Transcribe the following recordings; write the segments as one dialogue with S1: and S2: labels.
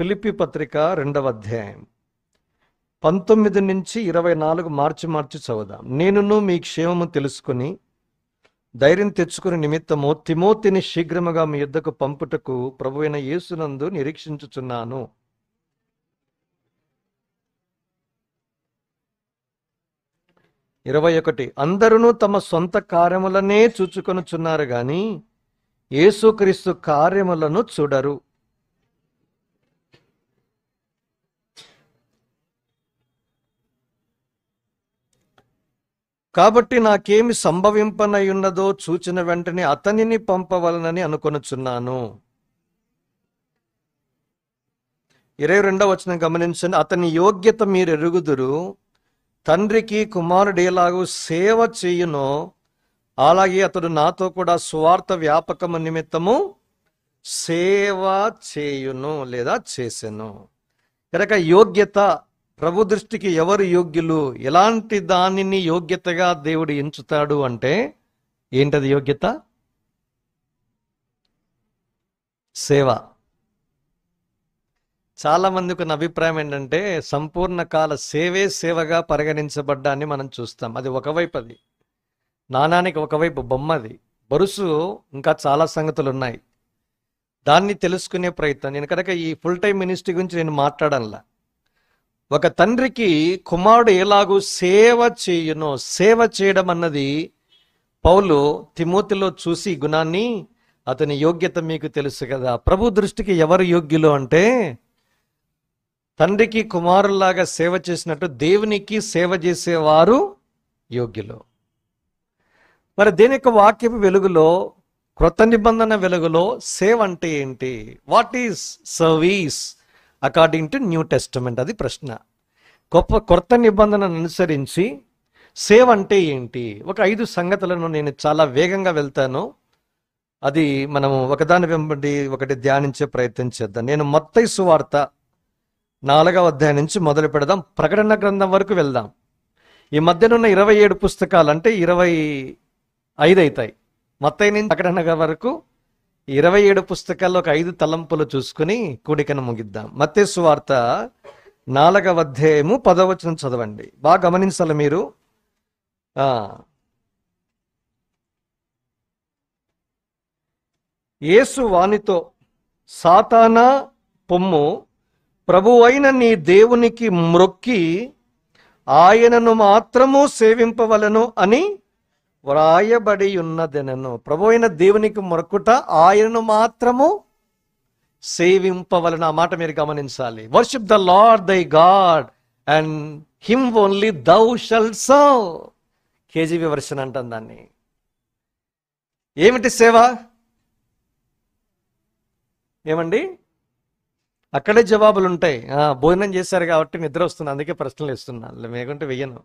S1: పిలిపి పత్రిక రెండవ అధ్యాయం పంతొమ్మిది నుంచి ఇరవై నాలుగు మార్చి మార్చి చదువుదాం నేనును మీ క్షేమము తెలుసుకుని ధైర్యం తెచ్చుకుని నిమిత్తము తిమోతిని శీఘ్రముగా మీ యుద్ధకు పంపుటకు ప్రభువైన యేసునందు నిరీక్షించుచున్నాను ఇరవై ఒకటి అందరూ తమ సొంత కార్యములనే చూచుకొనుచున్నారు గాని యేసుక్రీస్తు కార్యములను చూడరు కాబట్టి నాకేమి సంభవింపనయున్నదో చూచిన వెంటనే అతనిని పంపవలనని అనుకొనుచున్నాను ఇరవై రెండవ వచనం గమనించండి అతని యోగ్యత మీరు ఎరుగుదురు తండ్రికి కుమారుడు ఎలాగో సేవ చేయునో అలాగే అతడు నాతో కూడా స్వార్థ వ్యాపకము నిమిత్తము సేవ చేయును లేదా చేసెను కనుక యోగ్యత ప్రభు దృష్టికి ఎవరు యోగ్యులు ఎలాంటి దానిని యోగ్యతగా దేవుడు ఎంచుతాడు అంటే ఏంటది యోగ్యత సేవ చాలామంది ఒక అభిప్రాయం ఏంటంటే సంపూర్ణ కాల సేవే సేవగా పరిగణించబడ్డాన్ని మనం చూస్తాం అది ఒకవైపు అది నాణానికి ఒకవైపు బొమ్మది బరుసు ఇంకా చాలా సంగతులు ఉన్నాయి దాన్ని తెలుసుకునే ప్రయత్నం నేను కనుక ఈ ఫుల్ టైం మినిస్ట్రీ గురించి నేను మాట్లాడాలా ఒక తండ్రికి కుమారుడు ఎలాగూ సేవ చేయునో సేవ చేయడం అన్నది పౌలు తిమోతిలో చూసి గుణాన్ని అతని యోగ్యత మీకు తెలుసు కదా ప్రభు దృష్టికి ఎవరు యోగ్యులు అంటే తండ్రికి కుమారులాగా సేవ చేసినట్టు దేవునికి సేవ చేసేవారు యోగ్యులు మరి దేని యొక్క వాక్యపు వెలుగులో క్రొత్త నిబంధన వెలుగులో సేవ్ అంటే ఏంటి what is service according to new Testament అది ప్రశ్న గొప్ప కొత్త నిబంధనను అనుసరించి సేవ్ అంటే ఏంటి ఒక ఐదు సంగతులను నేను చాలా వేగంగా వెళ్తాను అది మనము ఒకదాని వెంబడి ఒకటి ధ్యానించే ప్రయత్నం చేద్దాం నేను మొత్తం సువార్త నాలుగవ అధ్యాయం నుంచి మొదలు పెడదాం ప్రకటన గ్రంథం వరకు వెళ్దాం ఈ మధ్యనున్న ఇరవై ఏడు పుస్తకాలు అంటే ఇరవై ఐదు అవుతాయి మొత్తం నుంచి ప్రకటన వరకు ఇరవై ఏడు పుస్తకాల్లో ఒక ఐదు తలంపులు చూసుకుని కూడికను ముగిద్దాం మత్తేసు వార్త నాలుగవ అధ్యాయము పదవచనం చదవండి బాగా గమనించాలి మీరు యేసు వానితో సాతానా పొమ్ము ప్రభువైన నీ దేవునికి మ్రొక్కి ఆయనను మాత్రము సేవింపవలను అని వ్రాయబడి ఉన్నదెనను ప్రభు అయిన దేవునికి మొరకుట ఆయనను మాత్రము సేవింపవలన ఆ మాట మీరు గమనించాలి worship the Lord thy God and him only thou shalt serve KJV version అంటాను దాన్ని ఏమిటి సేవ ఏమండి అక్కడే జవాబులు ఉంటాయి భోజనం చేశారు కాబట్టి నిద్ర వస్తుంది అందుకే ప్రశ్నలు ఇస్తున్నాను లేకుంటే వెయ్యను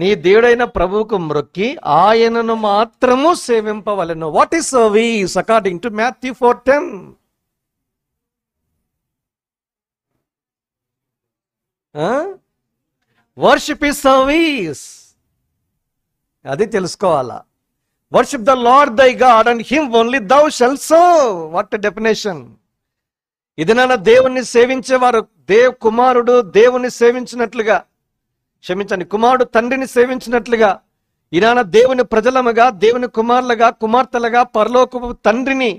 S1: నీ దేవుడైన ప్రభువుకు మ్రొక్కి ఆయనను మాత్రము సేవింపవలను what is service according to Matthew four ten worship ఈ సర్వీస్ అది తెలుసుకోవాలా worship the Lord thy God and him only thou shalt so what definition ఇది నాన్న దేవుణ్ణి సేవించేవారు దేవ్ కుమారుడు దేవుణ్ణి సేవించినట్లుగా క్షమించండి కుమారుడు తండ్రిని సేవించినట్లుగా ఈనాన దేవుని ప్రజలముగా దేవుని కుమారులుగా కుమార్తెలుగా పరలోకపు తండ్రిని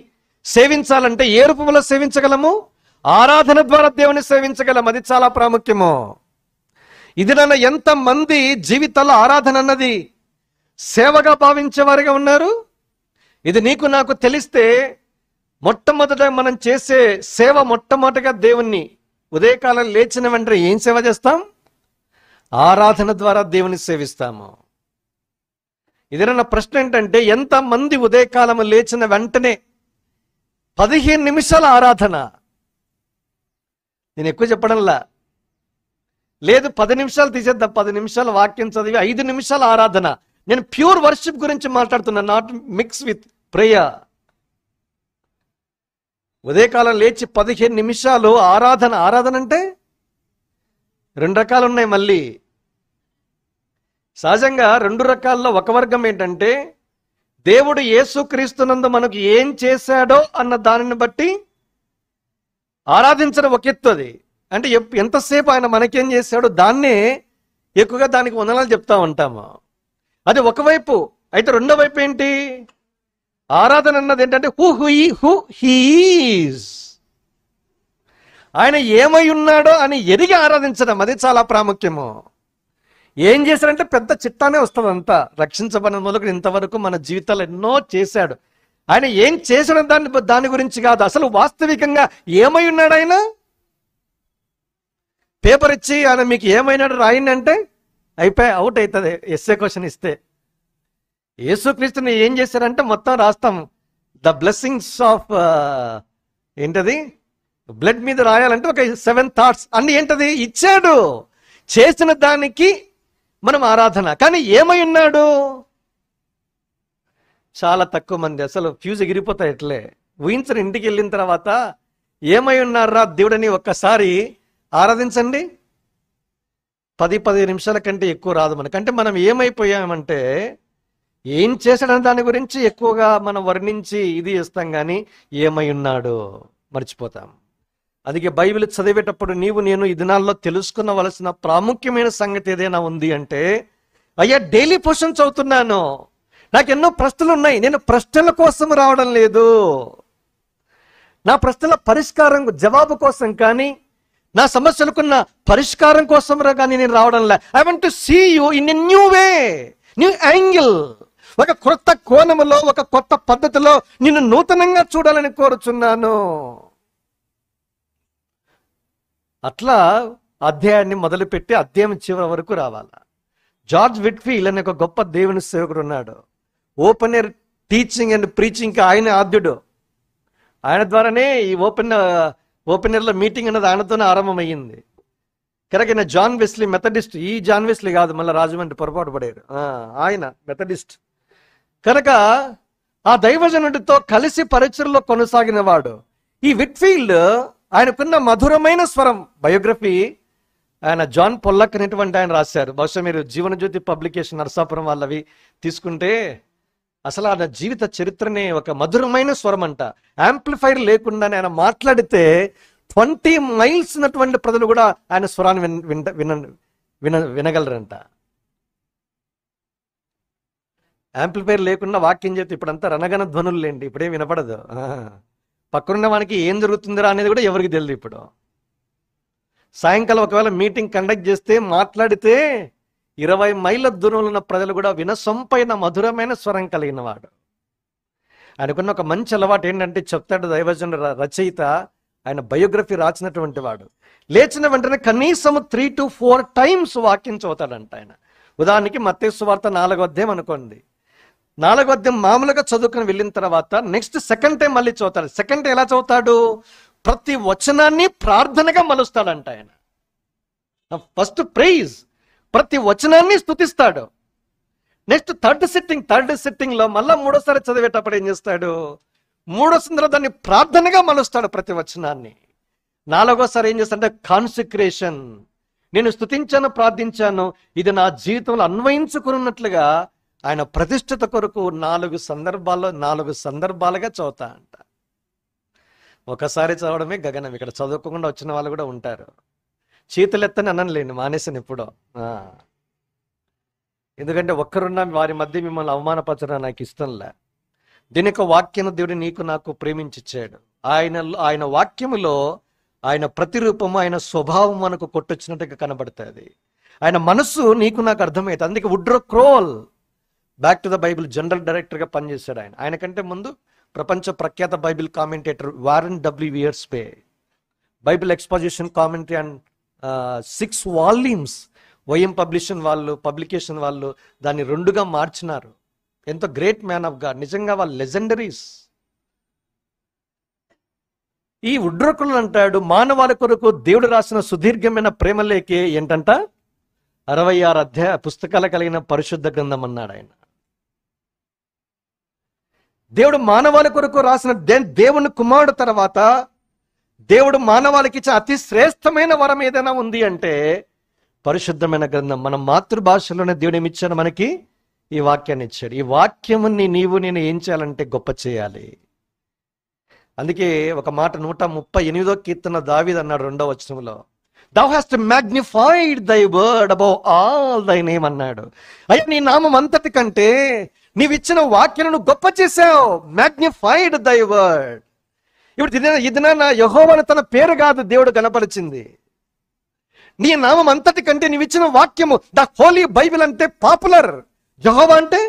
S1: సేవించాలంటే ఏ రూపంలో సేవించగలము ఆరాధన ద్వారా దేవుని సేవించగలం అది చాలా ప్రాముఖ్యము ఇది నన్న ఎంతమంది జీవితాల్లో ఆరాధన అన్నది సేవగా భావించేవారుగా ఉన్నారు ఇది నీకు నాకు తెలిస్తే మొట్టమొదట మనం చేసే సేవ మొట్టమొదటిగా దేవుణ్ణి ఉదయకాలం లేచిన వెంటనే ఏం సేవ చేస్తాం ఆరాధన ద్వారా దేవుని సేవిస్తాము ఎదురైన ప్రశ్న ఏంటంటే ఎంతమంది ఉదయకాలము లేచిన వెంటనే పదిహేను నిమిషాల ఆరాధన నేను ఎక్కువ చెప్పడంలా లేదు పది నిమిషాలు తీసేద్దాం పది నిమిషాలు వాక్యం చదివి ఐదు నిమిషాల ఆరాధన నేను ప్యూర్ వర్షిప్ గురించి మాట్లాడుతున్నా నాట్ మిక్స్ విత్ ప్రేయర్ ఉదయకాలం లేచి పదిహేను నిమిషాలు ఆరాధన ఆరాధన అంటే రెండు రకాలు ఉన్నాయి మళ్ళీ సహజంగా రెండు రకాల్లో ఒక వర్గం ఏంటంటే దేవుడు యేసుక్రీస్తునందు మనకు ఏం చేశాడో అన్న దానిని బట్టి ఆరాధించడం ఒక ఎత్తు అది అంటే ఎంతసేపు ఆయన మనకేం చేశాడో దాన్నే ఎక్కువగా దానికి వందనాలు చెప్తా ఉంటాము అది ఒకవైపు అయితే రెండో వైపు ఏంటి ఆరాధన అన్నది ఏంటంటే హు హీ హు హీస్ ఆయన ఏమై ఉన్నాడో అని ఎరిగి ఆరాధించడం అది చాలా ప్రాముఖ్యము ఏం చేశారంటే పెద్ద చిట్టానే వస్తుంది అంతా రక్షించబడిన మొదలు ఇంతవరకు మన జీవితాలు ఎన్నో చేశాడు ఆయన ఏం చేశాడు దాన్ని దాని గురించి కాదు అసలు వాస్తవికంగా ఏమై ఉన్నాడు ఆయన పేపర్ ఇచ్చి ఆయన మీకు ఏమైనాడు రాయండి అంటే అయిపోయి అవుట్ అవుతుంది ఎస్ఏ క్వశ్చన్ ఇస్తే యేసుక్రీస్తుని ఏం చేశారంటే మొత్తం రాస్తాము ద బ్లెస్సింగ్స్ ఆఫ్ ఏంటది బ్లడ్ మీద రాయాలంటే ఒక సెవెన్ థాట్స్ అన్ని ఏంటది ఇచ్చాడు చేసిన దానికి మనం ఆరాధన కానీ ఏమై ఉన్నాడు చాలా తక్కువ మంది అసలు ఫ్యూజ్ ఎగిరిపోతాయి ఎట్లే ఊహించని ఇంటికి వెళ్ళిన తర్వాత ఏమై ఉన్నారా దేవుడని ఒక్కసారి ఆరాధించండి పది పది నిమిషాల కంటే ఎక్కువ రాదు మనకు అంటే మనం ఏమైపోయామంటే ఏం చేశాడని దాని గురించి ఎక్కువగా మనం వర్ణించి ఇది ఇస్తాం కానీ ఏమై ఉన్నాడు మర్చిపోతాం అందుకే బైబిల్ చదివేటప్పుడు నీవు నేను ఈ దినాల్లో తెలుసుకునవలసిన ప్రాముఖ్యమైన సంగతి ఏదైనా ఉంది అంటే అయ్యా డైలీ పోషన్ చదువుతున్నాను నాకు ఎన్నో ప్రశ్నలు ఉన్నాయి నేను ప్రశ్నల కోసం రావడం లేదు నా ప్రశ్నల పరిష్కారం జవాబు కోసం కానీ నా సమస్యలకున్న పరిష్కారం కోసం కానీ నేను రావడం లే I want to see you in a new way new angle ఒక కొత్త కోణములో ఒక కొత్త పద్ధతిలో నిన్ను నూతనంగా చూడాలని కోరుచున్నాను అట్లా అధ్యాయాన్ని మొదలుపెట్టి అధ్యాయం చివరి వరకు రావాల జార్జ్ విట్ఫీల్ అనే ఒక గొప్ప దేవుని సేవకుడు ఉన్నాడు ఓపెన్ ఎయిర్ టీచింగ్ అండ్ ప్రీచింగ్కి ఆయన ఆద్యుడు ఆయన ద్వారానే ఈ ఓపెన్ ఓపెన్ ఎయిర్లో మీటింగ్ అన్నది ఆయనతోనే ఆరంభమయ్యింది కరెక్ట్ జాన్ వెస్లీ మెథడిస్ట్ ఈ జాన్ వెస్లీ కాదు మళ్ళీ రాజమండ్రి పొరపాటు పడారు ఆయన మెథడిస్ట్ కనుక ఆ దైవజనుడితో కలిసి పరిచయలో కొనసాగిన వాడు ఈ విట్ఫీల్డ్ ఆయనకున్న మధురమైన స్వరం బయోగ్రఫీ ఆయన జాన్ పొల్లక్ అనేటువంటి ఆయన రాశారు బహుశా మీరు జీవనజ్యోతి పబ్లికేషన్ నరసాపురం వాళ్ళవి తీసుకుంటే అసలు ఆయన జీవిత చరిత్రనే ఒక మధురమైన స్వరం అంట యాంప్లిఫైర్ లేకుండానే ఆయన మాట్లాడితే ట్వంటీ మైల్స్ ఉన్నటువంటి ప్రజలు కూడా ఆయన స్వరాన్ని విన విన విన వినగలరంట యాంప్లిఫైర్ లేకుండా వాక్యం చేతి ఇప్పుడంతా రణగణ ధ్వనులు లేండి ఇప్పుడే వినపడదు పక్కనున్న వానికి ఏం జరుగుతుందిరా అనేది కూడా ఎవరికి తెలియదు ఇప్పుడు సాయంకాలం ఒకవేళ మీటింగ్ కండక్ట్ చేస్తే మాట్లాడితే ఇరవై మైళ్ళ దూరంలో ఉన్న ప్రజలు కూడా వినసొంపైన మధురమైన స్వరం కలిగిన వాడు ఆయనకున్న ఒక మంచి అలవాటు ఏంటంటే చెప్తాడు దైవజన రచయిత ఆయన బయోగ్రఫీ రాసినటువంటి వాడు లేచిన వెంటనే కనీసం త్రీ టు ఫోర్ టైమ్స్ వాక్యం ఆయన ఉదాహరణకి మత్స్సు వార్త నాలుగు అధ్యాయం అనుకోండి నాలుగో అధ్యాయం మామూలుగా చదువుకుని వెళ్ళిన తర్వాత నెక్స్ట్ సెకండ్ టైం మళ్ళీ చదువుతాడు సెకండ్ ఎలా చదువుతాడు ప్రతి వచనాన్ని ప్రార్థనగా మలుస్తాడంట ఆయన ఫస్ట్ ప్రైజ్ ప్రతి వచనాన్ని స్థుతిస్తాడు next third sitting third sitting లో మళ్ళా మూడోసారి చదివేటప్పుడు ఏం చేస్తాడు మూడోసారి దాన్ని ప్రార్థనగా మలుస్తాడు ప్రతి వచనాన్ని నాలుగోసారి ఏం చేస్తాడు కాన్సిక్రేషన్ నేను స్థుతించాను ప్రార్థించాను ఇది నా జీవితంలో అన్వయించుకున్నట్లుగా ఆయన ప్రతిష్ఠత కొరకు నాలుగు సందర్భాల్లో నాలుగు సందర్భాలుగా చదువుతా అంట ఒకసారి చదవడమే గగనం ఇక్కడ చదువుకోకుండా వచ్చిన వాళ్ళు కూడా ఉంటారు చేతులెత్తని అనలేను మానేసాను ఎప్పుడో ఎందుకంటే ఒక్కరున్న వారి మధ్య మిమ్మల్ని అవమానపరచడం నాకు ఇష్టంలే దీని యొక్క వాక్యను దేవుడు నీకు నాకు ప్రేమించిచ్చాడు ఆయన ఆయన వాక్యములో ఆయన ప్రతిరూపము ఆయన స్వభావం మనకు కొట్టొచ్చినట్టుగా కనబడుతుంది ఆయన మనస్సు నీకు నాకు అర్థమవుతుంది అందుకే Woodrow Kroll back to the Bible general డైరెక్టర్గా పనిచేశాడు ఆయన ఆయన కంటే ముందు ప్రపంచ ప్రఖ్యాత Bible commentator Warren W Wiersbe Bible exposition commentary and six volumes YM publication వాళ్ళు పబ్లికేషన్ వాళ్ళు దాన్ని రెండుగా మార్చినారు ఎంతో గ్రేట్ మ్యాన్ ఆఫ్ గాడ్ నిజంగా వాళ్ళు లెజెండరీస్ ఈ ఉడ్రకులు అంటాడు మానవాళి కొరకు దేవుడు రాసిన సుదీర్ఘమైన ప్రేమలేకే ఏంటంట అరవై ఆరు అధ్యాయ పుస్తకాలు కలిగిన పరిశుద్ధ గ్రంథం అన్నాడు ఆయన దేవుడు మానవాల కొరకు రాసిన దేవుని కుమారుడు తర్వాత దేవుడు మానవాళికి అతి శ్రేష్టమైన వరం ఏదైనా ఉంది అంటే పరిశుద్ధమైన గ్రంథం మన మాతృభాషలోనే దేవుడు ఏమిచ్చాడు మనకి ఈ వాక్యాన్ని ఇచ్చాడు ఈ వాక్యముని నీవు నేను ఏం చేయాలంటే గొప్ప చేయాలి అందుకే ఒక మాట నూట ముప్పై ఎనిమిదో కీర్తన దావిద్ అన్నాడు రెండో వచనంలో thou hast magnified thy word above all thy name అన్నాడు అయితే నీ నామం అంతటి కంటే నీవిచ్చిన వాక్యాలను గొప్ప చేసావు మ్యాగ్నిఫైడ్ దై వర్డ్ ఇప్పుడు ఇది ఇదినా నా యహోవని తన పేరు కాదు దేవుడు కనపరిచింది నీ నామం అంతటి కంటే నీవు ఇచ్చిన వాక్యము ద హోలీ బైబిల్ అంటే పాపులర్ యహోవ అంటే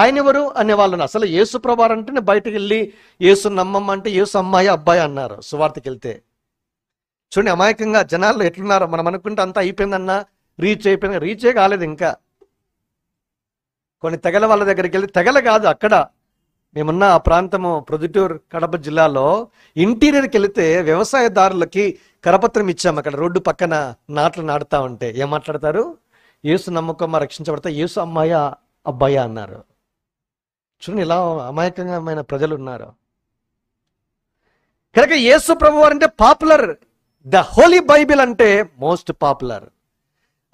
S1: ఆయన ఎవరు అనేవాళ్ళని అసలు యేసు ప్రభారు అంటే బయటకు వెళ్ళి యేసు అంటే యేసు అమ్మాయి అబ్బాయి అన్నారు సువార్తకి వెళ్తే చూడండి అమాయకంగా జనాలు ఎట్లున్నారు మనం అనుకుంటే అంతా అయిపోయిందన్నా రీచ్ అయిపోయింది రీచే కాలేదు ఇంకా కొన్ని తెగల వాళ్ళ దగ్గరికి వెళ్ళి తెగల కాదు అక్కడ మేమున్న ఆ ప్రాంతము ప్రొద్దుటూరు కడప జిల్లాలో ఇంటీరియర్కి వెళితే వ్యవసాయదారులకి కరపత్రం ఇచ్చాము అక్కడ రోడ్డు పక్కన నాట్లు నాటుతా ఉంటే ఏం మాట్లాడతారు ఏసు నమ్మకమ్మ రక్షించబడతా ఏసు అమ్మాయ అబ్బాయ అన్నారు చూడండి ఇలా అమాయకమైన ప్రజలు ఉన్నారు కనుక యేసు ప్రభు అంటే పాపులర్ ద హోలీ బైబిల్ అంటే మోస్ట్ పాపులర్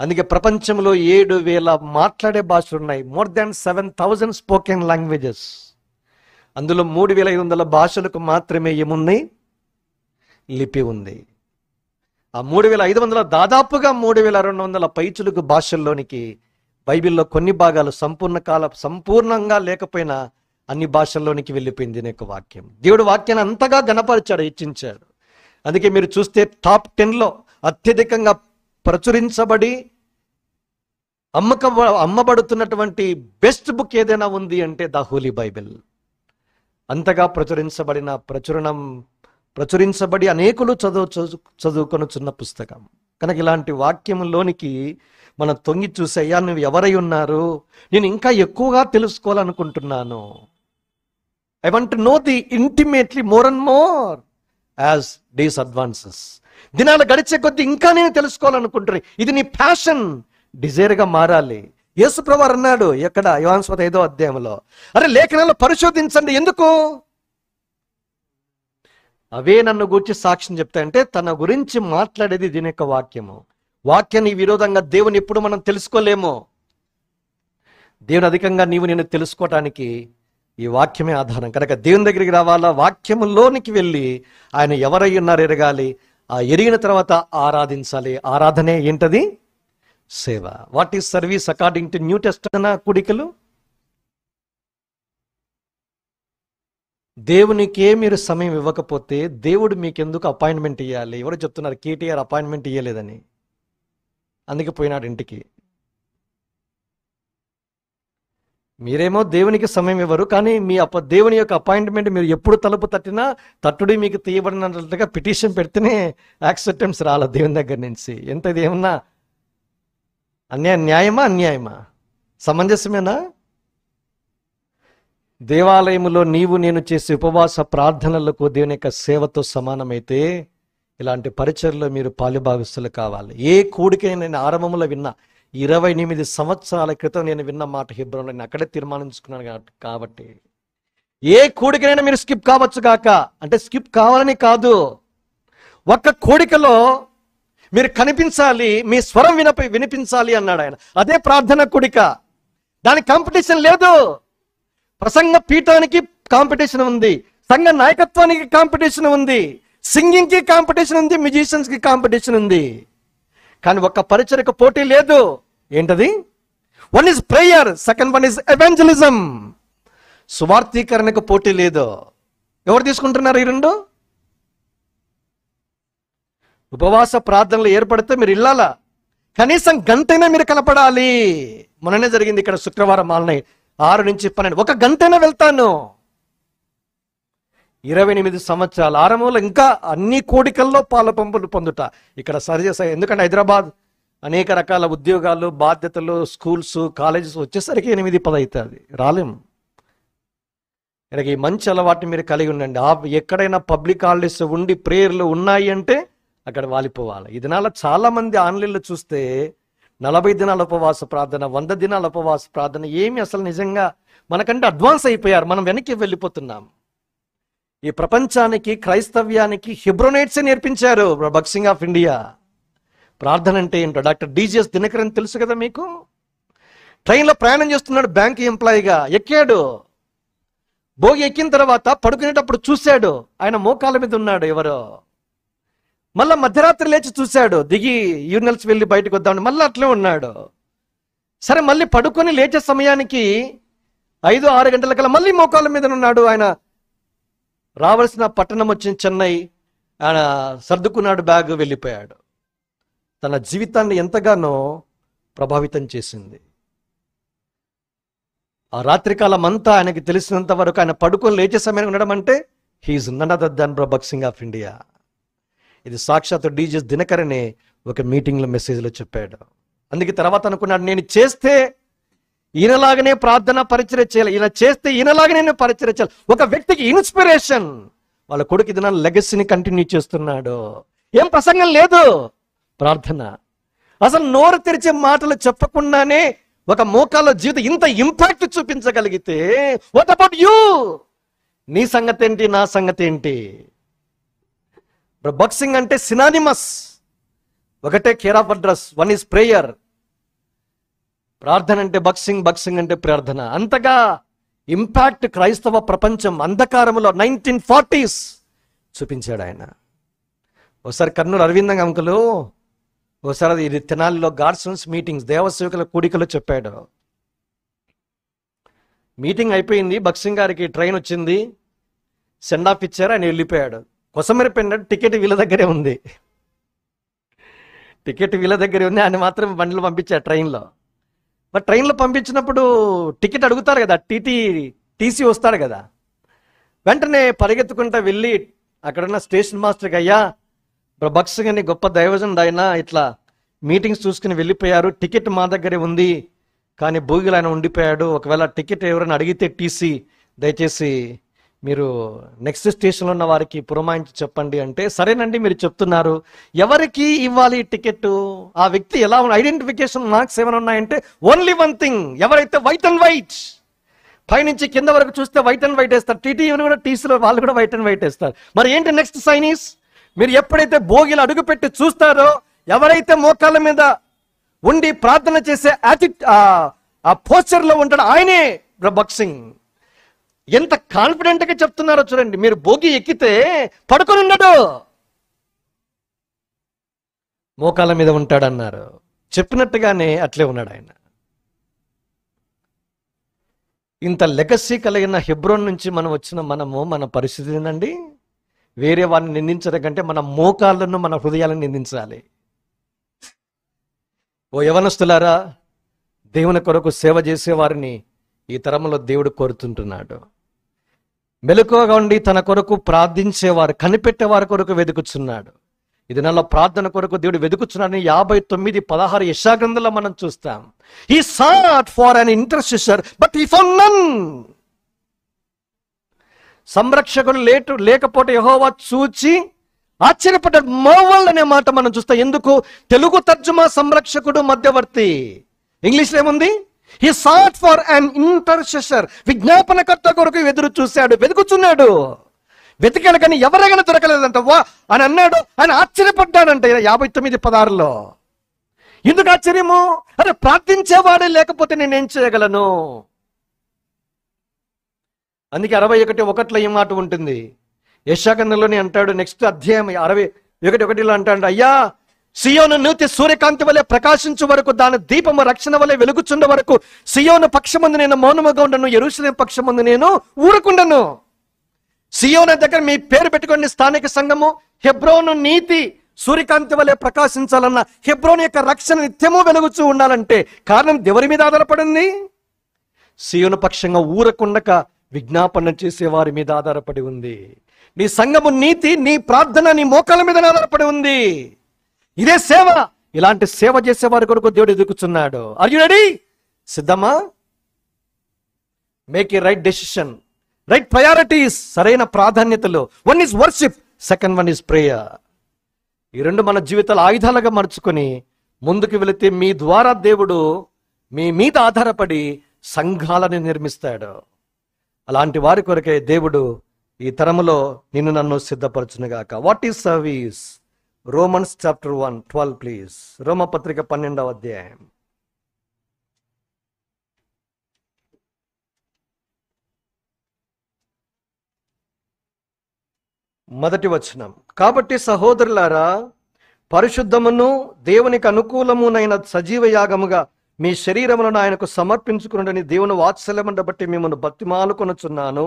S1: అందుకే ప్రపంచంలో ఏడు వేల మాట్లాడే భాషలు ఉన్నాయి more than seven thousand spoken languages అందులో మూడు వేల ఐదు వందల భాషలకు మాత్రమే ఏముంది లిపి ఉంది ఆ మూడు వేల ఐదు వందల దాదాపుగా మూడు వేల రెండు వందల పైచులకు భాషల్లోనికి బైబిల్లో కొన్ని భాగాలు సంపూర్ణ కాల సంపూర్ణంగా లేకపోయినా అన్ని భాషల్లోనికి వెళ్ళిపోయింది నీకు వాక్యం దేవుడు వాక్యాన్ని అంతగా గణపరిచాడు హెచ్చించాడు అందుకే మీరు చూస్తే టాప్ టెన్లో అత్యధికంగా ప్రచురించబడి అమ్మక అమ్మబడుతున్నటువంటి బెస్ట్ బుక్ ఏదైనా ఉంది అంటే ద హోలీ బైబిల్ అంతగా ప్రచురించబడిన ప్రచురణం ప్రచురించబడి అనేకులు చదువు చదువుకొనుచున్న పుస్తకం కనుక ఇలాంటి వాక్యంలోనికి మనం తొంగి చూసేయ్యా నువ్వు ఎవరై ఉన్నారు నేను ఇంకా ఎక్కువగా తెలుసుకోవాలనుకుంటున్నాను I want know thee intimately more and more as days advances దినాలు గడిచే కొద్దీ ఇంకా నేను తెలుసుకోవాలనుకుంటున్నాను ఇది నీ ప్యాషన్ డిజైర్గా మారాలి యేసుప్రవారు అన్నాడు ఎక్కడ యువాన్స్వత ఏదో అధ్యాయంలో అరే లేఖనాలు పరిశోధించండి ఎందుకు అవే నన్ను గూర్చి సాక్ష్యం చెప్తాయంటే తన గురించి మాట్లాడేది దీని యొక్క వాక్యము వాక్యాన్ని విరోధంగా దేవుని ఎప్పుడు మనం తెలుసుకోలేము దేవుని అధికంగా నీవు నేను తెలుసుకోవటానికి ఈ వాక్యమే ఆధారం కనుక దేవుని దగ్గరికి రావాలా వాక్యములోనికి వెళ్ళి ఆయన ఎవరై ఉన్నారు ఎరగాలి ఆ ఎరిగిన తర్వాత ఆరాధించాలి ఆరాధనే ఏంటది సేవ what is service according to new test కుడికలు దేవునికే మీరు సమయం ఇవ్వకపోతే దేవుడు మీకు ఎందుకు అపాయింట్మెంట్ ఇవ్వాలి ఎవరు చెప్తున్నారు కేటీఆర్ అపాయింట్మెంట్ ఇవ్వలేదని అందుకే పోయినాడు ఇంటికి మీరేమో దేవునికి సమయం ఇవ్వరు కానీ మీ అప్ప దేవుని యొక్క అపాయింట్మెంట్ మీరు ఎప్పుడు తలుపు తట్టినా తట్టుడి మీకు తీయబడినట్లుగా పిటిషన్ పెడితేనే యాక్సెప్టెన్స్ రాలే దేవుని దగ్గర నుంచి ఎంత ఇది ఏమన్నా అన్యాయ న్యాయమా అన్యాయమా సమంజసమేనా దేవాలయంలో నీవు నేను చేసే ఉపవాస ప్రార్థనలకు దేవుని యొక్క సేవతో సమానమైతే ఇలాంటి పరిచయలో మీరు పాలుభాగస్తులు కావాలి ఏ కూడికైనా నేను ఆరంభంలో విన్నా ఇరవై ఎనిమిది సంవత్సరాల క్రితం నేను విన్న మాట హిబ్రమ్ నేను అక్కడే తీర్మానించుకున్నాను కాబట్టి ఏ కోడికనైనా మీరు స్కిప్ కావచ్చు కాక అంటే స్కిప్ కావాలని కాదు ఒక్క కోడికలో మీరు కనిపించాలి మీ స్వరం వినప వినిపించాలి అన్నాడు ఆయన అదే ప్రార్థన కోడిక దాని కాంపిటీషన్ లేదు ప్రసంగ పీఠానికి కాంపిటీషన్ ఉంది సంఘ నాయకత్వానికి కాంపిటీషన్ ఉంది సింగింగ్కి కాంపిటీషన్ ఉంది మ్యూజిషియన్స్కి కాంపిటీషన్ ఉంది కానీ ఒక పరిచరకు పోటీ లేదు ఏంటది one is prayer second one is evangelism సువార్థీకరణకు పోటీ లేదు ఎవరు తీసుకుంటున్నారు ఈ రెండు ఉపవాస ప్రార్థనలు ఏర్పడితే మీరు ఇల్లాలా కనీసం గంటైనా మీరు కనపడాలి మొన్ననే జరిగింది ఇక్కడ శుక్రవారం మాలనే ఆరు నుంచి పన్నెండు ఒక గంటైనా వెళ్తాను ఇరవై ఎనిమిది సంవత్సరాల ఆరంభంలో ఇంకా అన్ని కోడికల్లో పాల పంపులు పొందుట ఇక్కడ సరిచేసా ఎందుకంటే హైదరాబాద్ అనేక రకాల ఉద్యోగాలు బాధ్యతలు స్కూల్స్ కాలేజెస్ వచ్చేసరికి ఎనిమిది పది అవుతుంది రాలేము ఇలాగ ఈ మంచి అలవాటు మీరు కలిగి ఉండండి ఆ ఎక్కడైనా పబ్లిక్ హాలిడేస్ ఉండి ప్రేయర్లు ఉన్నాయి అంటే అక్కడ వాలిపోవాలి ఈ దినాల చాలామంది ఆన్లైన్లో చూస్తే నలభై దినాల ఉపవాస ప్రార్థన వంద దినాల ఉపవాస ప్రార్థన ఏమి అసలు నిజంగా మనకంటే అడ్వాన్స్ అయిపోయారు మనం వెనక్కి వెళ్ళిపోతున్నాం ఈ ప్రపంచానికి క్రైస్తవ్యానికి హిబ్రోనైట్సే నేర్పించారు బక్సింగ్ ఆఫ్ ఇండియా ప్రార్థన అంటే ఏంటో డాక్టర్ డీజీఎస్ దినకరన్ తెలుసు కదా మీకు ట్రైన్లో ప్రయాణం చేస్తున్నాడు బ్యాంక్ ఎంప్లాయీగా ఎక్కాడు భోగి ఎక్కిన తర్వాత పడుకునేటప్పుడు చూశాడు ఆయన మోకాల మీద ఉన్నాడు ఎవరో మళ్ళీ మధ్యరాత్రి లేచి చూశాడు దిగి యూనల్స్ వెళ్ళి బయటకు వద్దామని మళ్ళీ అట్లే ఉన్నాడు సరే మళ్ళీ పడుకొని లేచే సమయానికి ఐదు ఆరు గంటల కల్లా మళ్ళీ మోకాల మీద ఉన్నాడు ఆయన రావాల్సిన పట్టణం వచ్చిన చెన్నై ఆయన సర్దుకున్నాడు బ్యాగ్ వెళ్ళిపోయాడు తన జీవితాన్ని ఎంతగానో ప్రభావితం చేసింది ఆ రాత్రికాలం అంతా ఆయనకి తెలిసినంత వరకు ఆయన పడుకొని లేచే సమయం ఉండడం అంటే హీఈస్ నన్ అదర్ దాన్ ప్రభక్ సింగ్ ఆఫ్ ఇండియా ఇది సాక్షాత్ డీజే దినకరనే ఒక మీటింగ్లో మెసేజ్లో చెప్పాడు అందుకే తర్వాత అనుకున్నాడు నేను చేస్తే ఈయనలాగానే ప్రార్థన పరిచయం చేయాలి ఇలా చేస్తే ఈయనలాగానే నేను పరిచయం చేయాలి ఒక వ్యక్తికి ఇన్స్పిరేషన్ వాళ్ళ కొడుకు ఇది నా లెగసీని కంటిన్యూ చేస్తున్నాడు ఏం ప్రసంగం లేదు ప్రార్థన అసలు నోరు తెరిచే మాటలు చెప్పకుండానే ఒక మోకాల జీవితం ఇంత ఇంపాక్ట్ చూపించగలిగితే వాట్ అబౌట్ యూ నీ సంగతి ఏంటి నా సంగతి ఏంటి బాక్సింగ్ అంటే సినానిమస్ ఒకటే care of address one is prayer ప్రార్థన అంటే బక్సింగ్ బక్సింగ్ అంటే ప్రార్థన అంతగా ఇంపాక్ట్ క్రైస్తవ ప్రపంచం అంధకారంలో నైన్టీన్ ఫార్టీస్ చూపించాడు ఆయన ఒకసారి కర్నూలు అరవిందం అంకులు ఒకసారి ఇది తెనాలిలో గార్సన్స్ మీటింగ్స్ దేవసేవకుల కూడికలో చెప్పాడు మీటింగ్ అయిపోయింది బక్సింగ్ గారికి ట్రైన్ వచ్చింది సెండ్ ఆఫ్ ఇచ్చారు ఆయన వెళ్ళిపోయాడు కొసమెరిపోయినాడు టికెట్ వీళ్ళ దగ్గరే ఉంది టికెట్ వీళ్ళ దగ్గరే ఉంది ఆయన మాత్రం బండ్లు పంపించాడు ట్రైన్లో మరి ట్రైన్లో పంపించినప్పుడు టికెట్ అడుగుతారు కదా టీటీ టీసీ వస్తాడు కదా వెంటనే పరిగెత్తుకుంటా వెళ్ళి అక్కడున్న స్టేషన్ మాస్టర్కి అయ్యా భక్స్ గని గొప్ప దైవజనుడు ఆయన ఇట్లా మీటింగ్స్ చూసుకుని వెళ్ళిపోయారు టికెట్ మా దగ్గరే ఉంది కానీ భోగిలు ఆయన ఉండిపోయాడు ఒకవేళ టికెట్ ఎవరైనా అడిగితే టీసీ దయచేసి మీరు నెక్స్ట్ స్టేషన్లో ఉన్న వారికి పురమాయించి చెప్పండి అంటే సరేనండి మీరు చెప్తున్నారు ఎవరికి ఇవ్వాలి టికెట్ ఆ వ్యక్తి ఎలా ఐడెంటిఫికేషన్ మార్క్స్ ఏమైనా ఉన్నాయంటే ఓన్లీ వన్ థింగ్ ఎవరైతే వైట్ అండ్ వైట్ పైనుంచి కింద వరకు చూస్తే వైట్ అండ్ వైట్ వేస్తారు టీటీవీని కూడా టీసీలో వాళ్ళు కూడా వైట్ అండ్ వైట్ వేస్తారు మరి ఏంటి నెక్స్ట్ సైనీస్ మీరు ఎప్పుడైతే భోగిలు అడుగుపెట్టి చూస్తారో ఎవరైతే మోకాళ్ళ మీద ఉండి ప్రార్థన చేసే యాటిట్ ఆ పోస్చర్లో ఉంటాడు ఆయనే బక్సింగ్ ఎంత కాన్ఫిడెంట్గా చెప్తున్నారో చూడండి మీరు భోగి ఎక్కితే పడుకొని ఉండడు మోకాల మీద ఉంటాడన్నారు చెప్పినట్టుగానే అట్లే ఉన్నాడు ఆయన ఇంత లెగసీ కలిగిన హెబ్రోన్ నుంచి మనం వచ్చిన మనము మన పరిస్థితి ఏంటండి వేరే వారిని నిందించడం కంటే మన మోకాళ్ళను మన హృదయాలను నిందించాలి ఓ యవనస్తులారా దేవుని కొరకు సేవ చేసేవారిని ఈ తరంలో దేవుడు కోరుతుంటున్నాడు మెలకువగా ఉండి తన కొరకు ప్రార్థించేవారు కనిపెట్టేవారి కొరకు వెతుకుచున్నాడు ఇది దినాల్లో ప్రార్థన కొరకు దేవుడు వెతుకుచున్నాడని యాభై తొమ్మిది పదహారు యశాగ్రంథంలో మనం చూస్తాం he sought for an intercessor but he found none సంరక్షకుడు లేటు లేకపోతే యహోవా చూచి ఆశ్చర్యపడ్డాడు మోవల్ అనే మాట మనం చూస్తాం ఎందుకు తెలుగు తర్జుమా సంరక్షకుడు మధ్యవర్తి ఇంగ్లీష్లో ఏముంది he sought for an intercessor విజ్ఞాపనకర్త కొరకు ఎదురు చూశాడు వెతుకుచున్నాడు వెతికాడు కానీ ఎవరైనా దొరకలేదంట వా అని అన్నాడు ఆయన ఆశ్చర్యపడ్డాడంట యాభై తొమ్మిది పదారులో ఎందుకు ఆశ్చర్యము అరే ప్రార్థించేవాడే లేకపోతే నేనేం చేయగలను అందుకే అరవై ఒకటి ఒకట్లో ఈ మాట ఉంటుంది యశాకందంలోనే అంటాడు నెక్స్ట్ అధ్యాయం అరవై ఒకటి ఒకటిలో అంటాడు అయ్యా సియోను నూతి సూర్యకాంతి వలె ప్రకాశించు వరకు దాని దీపము రక్షణ వలె వెలుగుచుండ వరకు సియోను పక్షముందు నేను మౌనముగా ఉండను ఎరుసలేం పక్షమందు నేను ఊరుకుండను సియోన దగ్గర మీ పేరు పెట్టుకోండి స్థానిక సంఘము హెబ్రోను నీతి సూర్యకాంతి వలె ప్రకాశించాలన్న హెబ్రోన్ యొక్క రక్షణ నిత్యము వెలుగుచూ ఉండాలంటే కారణం దేవరి మీద ఆధారపడింది సియోను పక్షంగా ఊరకుండక విజ్ఞాపన చేసే వారి మీద ఆధారపడి ఉంది నీ సంఘము నీతి నీ ప్రార్థన నీ మోకాల మీద ఆధారపడి ఉంది ఇదే సేవ ఇలాంటి సేవ చేసే వారి కొరకు దేవుడు ఎదుగుతున్నాడు ఆర్ యు రెడీ సిద్ధమా make a right decision right priorities సరైన ప్రాధాన్యతలు one is worship second one is prayer ఈ రెండు మన జీవితాల ఆయుధాలుగా మరుచుకొని ముందుకు వెళితే మీ ద్వారా దేవుడు మీ మీద ఆధారపడి సంఘాలను నిర్మిస్తాడు అలాంటి వారి కొరకే దేవుడు ఈ తరములో నిన్ను నన్ను సిద్ధపరచునుగాక what is service Romans chapter one twelve please రోమపత్రిక పన్నెండవ అధ్యాయం మొదటి వచనం కాబట్టి సహోదరులారా పరిశుద్ధమును దేవునికి అనుకూలమునైన సజీవ యాగముగా మీ శరీరములను ఆయనకు సమర్పించుకునడని దేవుని వాత్సల్యమును బట్టి మిమ్మల్ని బతిమాలుకొనుచున్నాను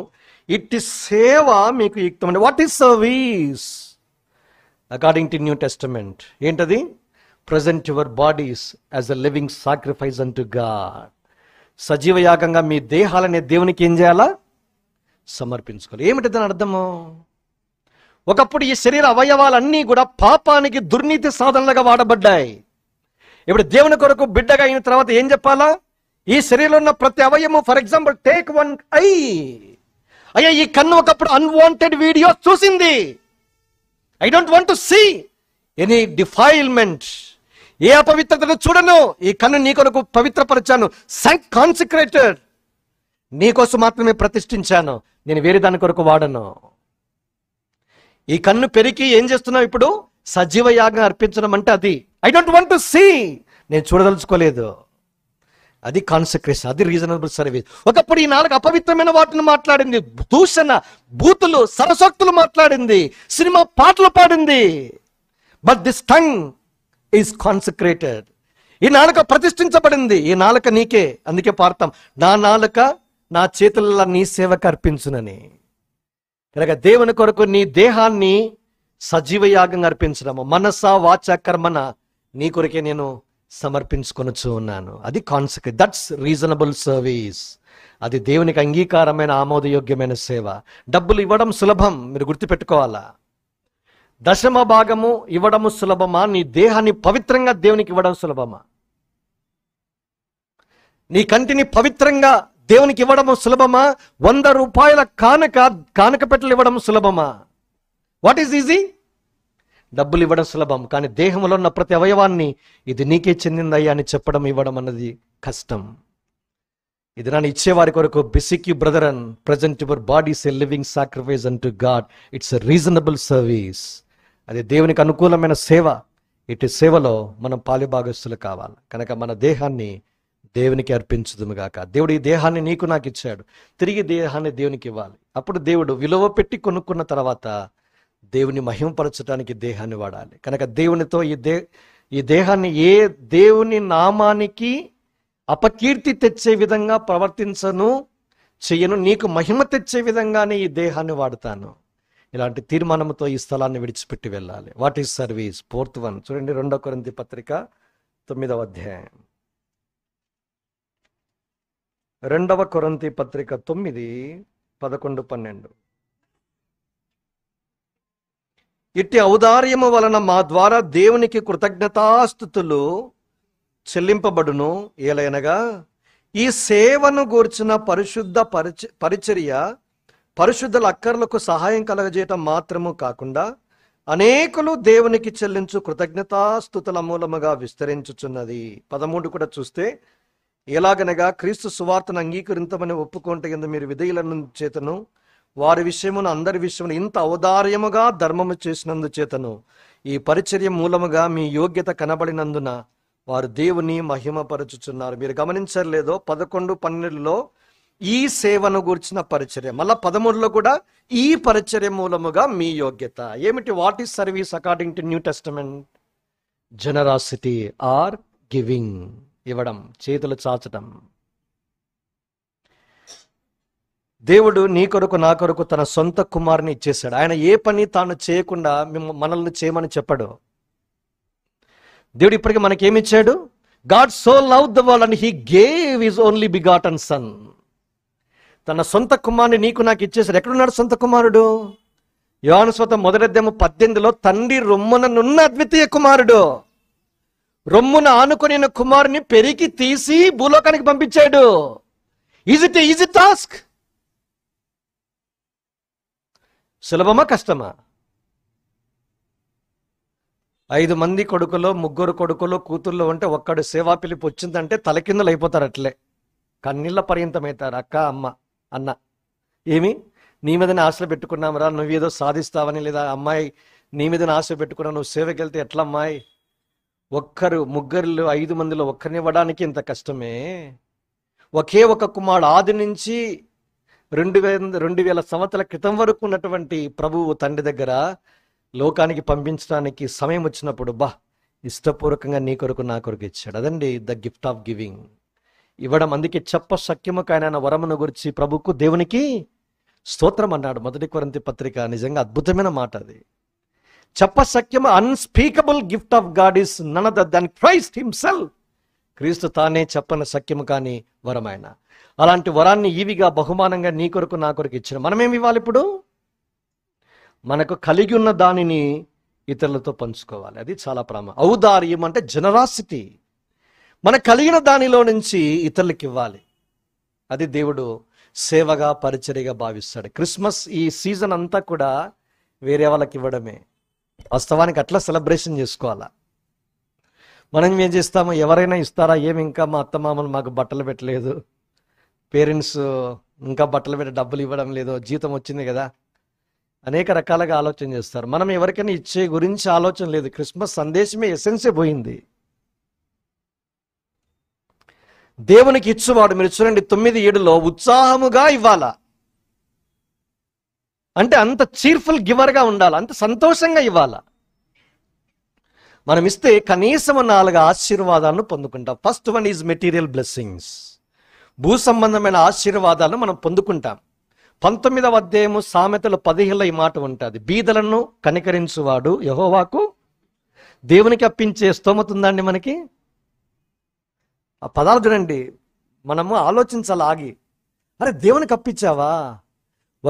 S1: ఇట్టి సేవ మీకు యుక్తమండి what is service according to new testament ఏంటది present your bodies as a living sacrifice unto God సజీవయాగంగా మీ దేహాలనే దేవునికి ఏం చేయాలా సమర్పించుకోవాలి ఏమిటి దాని అర్థము ఒకప్పుడు ఈ శరీర అవయవాలన్నీ కూడా పాపానికి దుర్నీతి సాధనలుగా వాడబడ్డాయి ఇప్పుడు దేవుని కొరకు బిడ్డగా అయిన తర్వాత ఏం చెప్పాలా ఈ శరీరంలో ఉన్న ప్రతి అవయము for example take one eye అయ్యా ఈ కన్ను ఒకప్పుడు అన్వాంటెడ్ వీడియో చూసింది I don't want to see any defilement ఏ అపవిత్రతను చూడను ఈ కన్ను నీ కొరకు పవిత్రపరిచాను కాన్సిక్రేటెడ్ కోసం మాత్రమే ప్రతిష్ఠించాను నేను వేరే దాని కొరకు వాడను ఈ కన్ను పెరిగి ఏం చేస్తున్నావు ఇప్పుడు సజీవ యాగం అర్పించడం అంటే అది I don't want to see నేను చూడదలుచుకోలేదు అది కాన్సక్రేషన్ అది రీజనబుల్ సర్వీస్ ఒకప్పుడు ఈ నాలుగు అపవిత్రమైన వాటిని మాట్లాడింది దూషణ బూతులు సరసక్తులు మాట్లాడింది సినిమా పాటలు పాడింది but this tongue is consecrated ఈ నాలుక ప్రతిష్ఠించబడింది ఈ నాలుక నీకే అందుకే పార్తాం నా నాలుక నా చేతులలో నీ సేవకు అర్పించునని కనుక దేవుని కొరకు నీ దేహాన్ని సజీవ యాగంగా అర్పించడము మనస వాచ కర్మన నీ కొరకే నేను సమర్పించుకొనుచు ఉన్నాను అది కాన్సక్ దట్స్ రీజనబుల్ సర్వీస్ అది దేవునికి అంగీకారమైన ఆమోదయోగ్యమైన సేవ డబ్బులు ఇవ్వడం సులభం మీరు గుర్తుపెట్టుకోవాలా దశమ భాగము ఇవ్వడము సులభమా నీ దేహాన్ని పవిత్రంగా దేవునికి ఇవ్వడం సులభమా నీ కంటిని పవిత్రంగా దేవునికి ఇవ్వడము సులభమా వంద రూపాయల కానుక కానుక పెట్టలు ఇవ్వడం సులభమా వాట్ ఈజ్ ఈజీ డబ్బులు ఇవ్వడం సులభం కానీ దేహంలో ఉన్న ప్రతి అవయవాన్ని ఇది నీకే చెందిందయ్యా అని చెప్పడం ఇవ్వడం అన్నది కష్టం ఇది నన్ను ఇచ్చేవారి కొరకు beseech you brother and present your bodies a living sacrifice and to God it's a reasonable service అది దేవునికి అనుకూలమైన సేవ ఇటు సేవలో మనం పాలుభాగస్తులు కావాలి కనుక మన దేహాన్ని దేవునికి గాక దేవుడు ఈ దేహాన్ని నీకు నాకు ఇచ్చాడు తిరిగి దేహాన్ని దేవునికి ఇవ్వాలి అప్పుడు దేవుడు విలువ పెట్టి కొనుక్కున్న తర్వాత దేవుని మహిమపరచడానికి దేహాన్ని వాడాలి కనుక దేవునితో ఈ దే ఈ దేహాన్ని ఏ దేవుని నామానికి అపకీర్తి తెచ్చే విధంగా ప్రవర్తించను చెయ్యను నీకు మహిమ తెచ్చే విధంగానే ఈ దేహాన్ని వాడతాను ఇలాంటి తీర్మానంతో ఈ స్థలాన్ని విడిచిపెట్టి వెళ్ళాలి what is service fourth one చూడండి రెండో కొరింది పత్రిక తొమ్మిదవ అధ్యాయం రెండవ కొరంతి పత్రిక తొమ్మిది పదకొండు పన్నెండు ఇట్టి ఔదార్యము వలన మా ద్వారా దేవునికి కృతజ్ఞతాస్థుతులు చెల్లింపబడును ఏలైనగా ఈ సేవను గూర్చిన పరిశుద్ధ పరిచ పరిచర్య పరిశుద్ధుల అక్కర్లకు సహాయం కలగజేయటం మాత్రము కాకుండా అనేకులు దేవునికి చెల్లించు కృతజ్ఞతాస్థుతుల మూలముగా విస్తరించుచున్నది పదమూడు కూడా చూస్తే ఎలాగనగా క్రీస్తు సువార్తను అంగీకరించమని ఒప్పుకుంటే కింద మీరు విధేయులను చేతను వారి విషయమున అందరి విషయమున ఇంత ఔదార్యముగా ధర్మము చేసినందు చేతను ఈ పరిచర్య మూలముగా మీ యోగ్యత కనబడినందున వారు దేవుని మహిమపరచుచున్నారు మీరు గమనించలేదో పదకొండు పన్నెండులో ఈ సేవను గురిచిన పరిచర్య మళ్ళా పదమూడులో కూడా ఈ పరిచర్య మూలముగా మీ యోగ్యత ఏమిటి what is service according to new testament generosity or giving ఇవ్వడం చేతులు చాచడం దేవుడు నీ కొరకు నా కొరకు తన సొంత కుమారుని ఇచ్చేశాడు ఆయన ఏ పని తాను చేయకుండా మనల్ని చేయమని చెప్పాడు దేవుడు ఇప్పటికీ ఇచ్చాడు God so love the world and he gave is only begotten son తన సొంత కుమారుని నీకు నాకు ఇచ్చేశాడు ఎక్కడున్నాడు సొంత కుమారుడు యోనస్వత మొదలద్దెము పద్దెనిమిదిలో తండ్రి రొమ్ముననున్న అద్వితీయ కుమారుడు రొమ్మున ఆనుకొనిన కుమారుని పెరిగి తీసి భూలోకానికి పంపించాడు ఈజ్ ఇట్ ఈజీ టాస్క్ సులభమా కష్టమా ఐదు మంది కొడుకులో ముగ్గురు కొడుకులో కూతుర్లో ఉంటే ఒక్కడు సేవా పిలిపి వచ్చిందంటే తలకిందులు అయిపోతారు అట్లే కన్నీళ్ళ పర్యంతమవుతారు అక్క అమ్మ అన్న ఏమి నీ మీదనే ఆశలు పెట్టుకున్నామరా నువ్వేదో సాధిస్తావని లేదా అమ్మాయి నీ మీదనే ఆశ పెట్టుకున్నావు నువ్వు సేవకి వెళ్తే ఎట్లా అమ్మాయి ఒక్కరు ముగ్గురిలో ఐదు మందిలో ఒక్కరిని ఇవ్వడానికి ఇంత కష్టమే ఒకే ఒక కుమారుడు ఆది నుంచి రెండు వేల రెండు వేల సంవత్సరాల క్రితం వరకు ఉన్నటువంటి ప్రభువు తండ్రి దగ్గర లోకానికి పంపించడానికి సమయం వచ్చినప్పుడు బా ఇష్టపూర్వకంగా నీ కొరకు నా కొరకు ఇచ్చాడు అదండి ద గిఫ్ట్ ఆఫ్ గివింగ్ ఇవ్వడం అందుకే చెప్ప సఖ్యము కాయన వరమును గురించి ప్రభుకు దేవునికి స్తోత్రం అన్నాడు మొదటి కొరంతి పత్రిక నిజంగా అద్భుతమైన మాట అది చెప్ప సఖ్యము unspeakable gift of God is none other than Christ himself క్రీస్తు తానే చెప్పని సఖ్యము కాని వరమైన అలాంటి వరాన్ని ఈవిగా బహుమానంగా నీ కొరకు నా కొరకు ఇచ్చిన మనమేమి ఇవ్వాలి ఇప్పుడు మనకు కలిగి ఉన్న దానిని ఇతరులతో పంచుకోవాలి అది చాలా ప్రామ ఔదార్యం అంటే జనరాసిటీ మన కలిగిన దానిలో నుంచి ఇతరులకు ఇవ్వాలి అది దేవుడు సేవగా పరిచర్యగా భావిస్తాడు క్రిస్మస్ ఈ సీజన్ అంతా కూడా వేరే వాళ్ళకి ఇవ్వడమే వాస్తవానికి అట్లా సెలబ్రేషన్ చేసుకోవాలా మనం ఏం చేస్తామో ఎవరైనా ఇస్తారా ఏమి ఇంకా మా అత్తమామలు మాకు బట్టలు పెట్టలేదు పేరెంట్స్ ఇంకా బట్టలు పెట్టి డబ్బులు ఇవ్వడం లేదో జీతం వచ్చింది కదా అనేక రకాలుగా ఆలోచన చేస్తారు మనం ఎవరికైనా ఇచ్చే గురించి ఆలోచన లేదు క్రిస్మస్ సందేశమే ఎసెన్సే పోయింది దేవునికి ఇచ్చువాడు మీరు చూడండి తొమ్మిది ఏడులో ఉత్సాహముగా ఇవ్వాల అంటే అంత చీర్ఫుల్ గివర్గా ఉండాలి అంత సంతోషంగా ఇవ్వాల మనం ఇస్తే కనీసం నాలుగు ఆశీర్వాదాలను పొందుకుంటాం first one is material blessings భూ సంబంధమైన ఆశీర్వాదాలను మనం పొందుకుంటాం పంతొమ్మిదవ అధ్యాయము సామెతలు పదిహేళ్ళ ఈ మాట ఉంటుంది బీదలను కనికరించువాడు యహోవాకు దేవునికి అప్పించే స్తోమత ఉందండి మనకి ఆ పదాలు చూడండి మనము ఆలోచించలాగి అరే దేవునికి అప్పించావా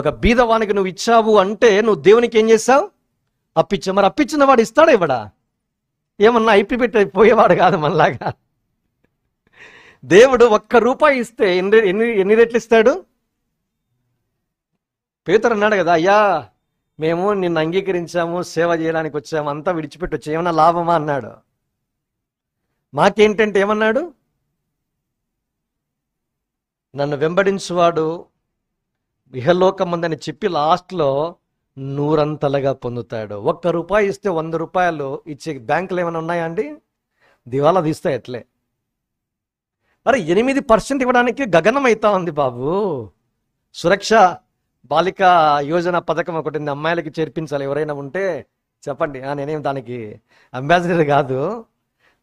S1: ఒక బీదవానికి నువ్వు ఇచ్చావు అంటే నువ్వు దేవునికి ఏం చేసావు అప్పించావు మరి అప్పించిన వాడు ఇస్తాడా ఇవ్వడా ఏమన్నా అయిపోయి పెట్టి పోయేవాడు కాదు మనలాగా దేవుడు ఒక్క రూపాయి ఇస్తే ఎన్ని ఎన్ని ఎన్ని రెట్లు ఇస్తాడు పేతురు అన్నాడు కదా అయ్యా మేము నిన్ను అంగీకరించాము సేవ చేయడానికి వచ్చాము అంతా విడిచిపెట్టొచ్చు ఏమన్నా లాభమా అన్నాడు మాకేంటంటే ఏమన్నాడు నన్ను వెంబడించువాడు ఉందని చెప్పి లాస్ట్లో నూరంతలుగా పొందుతాడు ఒక్క రూపాయి ఇస్తే వంద రూపాయలు ఇచ్చే బ్యాంకులు ఏమైనా ఉన్నాయా అండి దివాలా తీస్తాయి ఎట్లే మరి ఎనిమిది పర్సెంట్ ఇవ్వడానికి గగనం అవుతా ఉంది బాబు సురక్ష బాలిక యోజన పథకం ఒకటి అమ్మాయిలకి చేర్పించాలి ఎవరైనా ఉంటే చెప్పండి నేనేం దానికి అంబాసిడర్ కాదు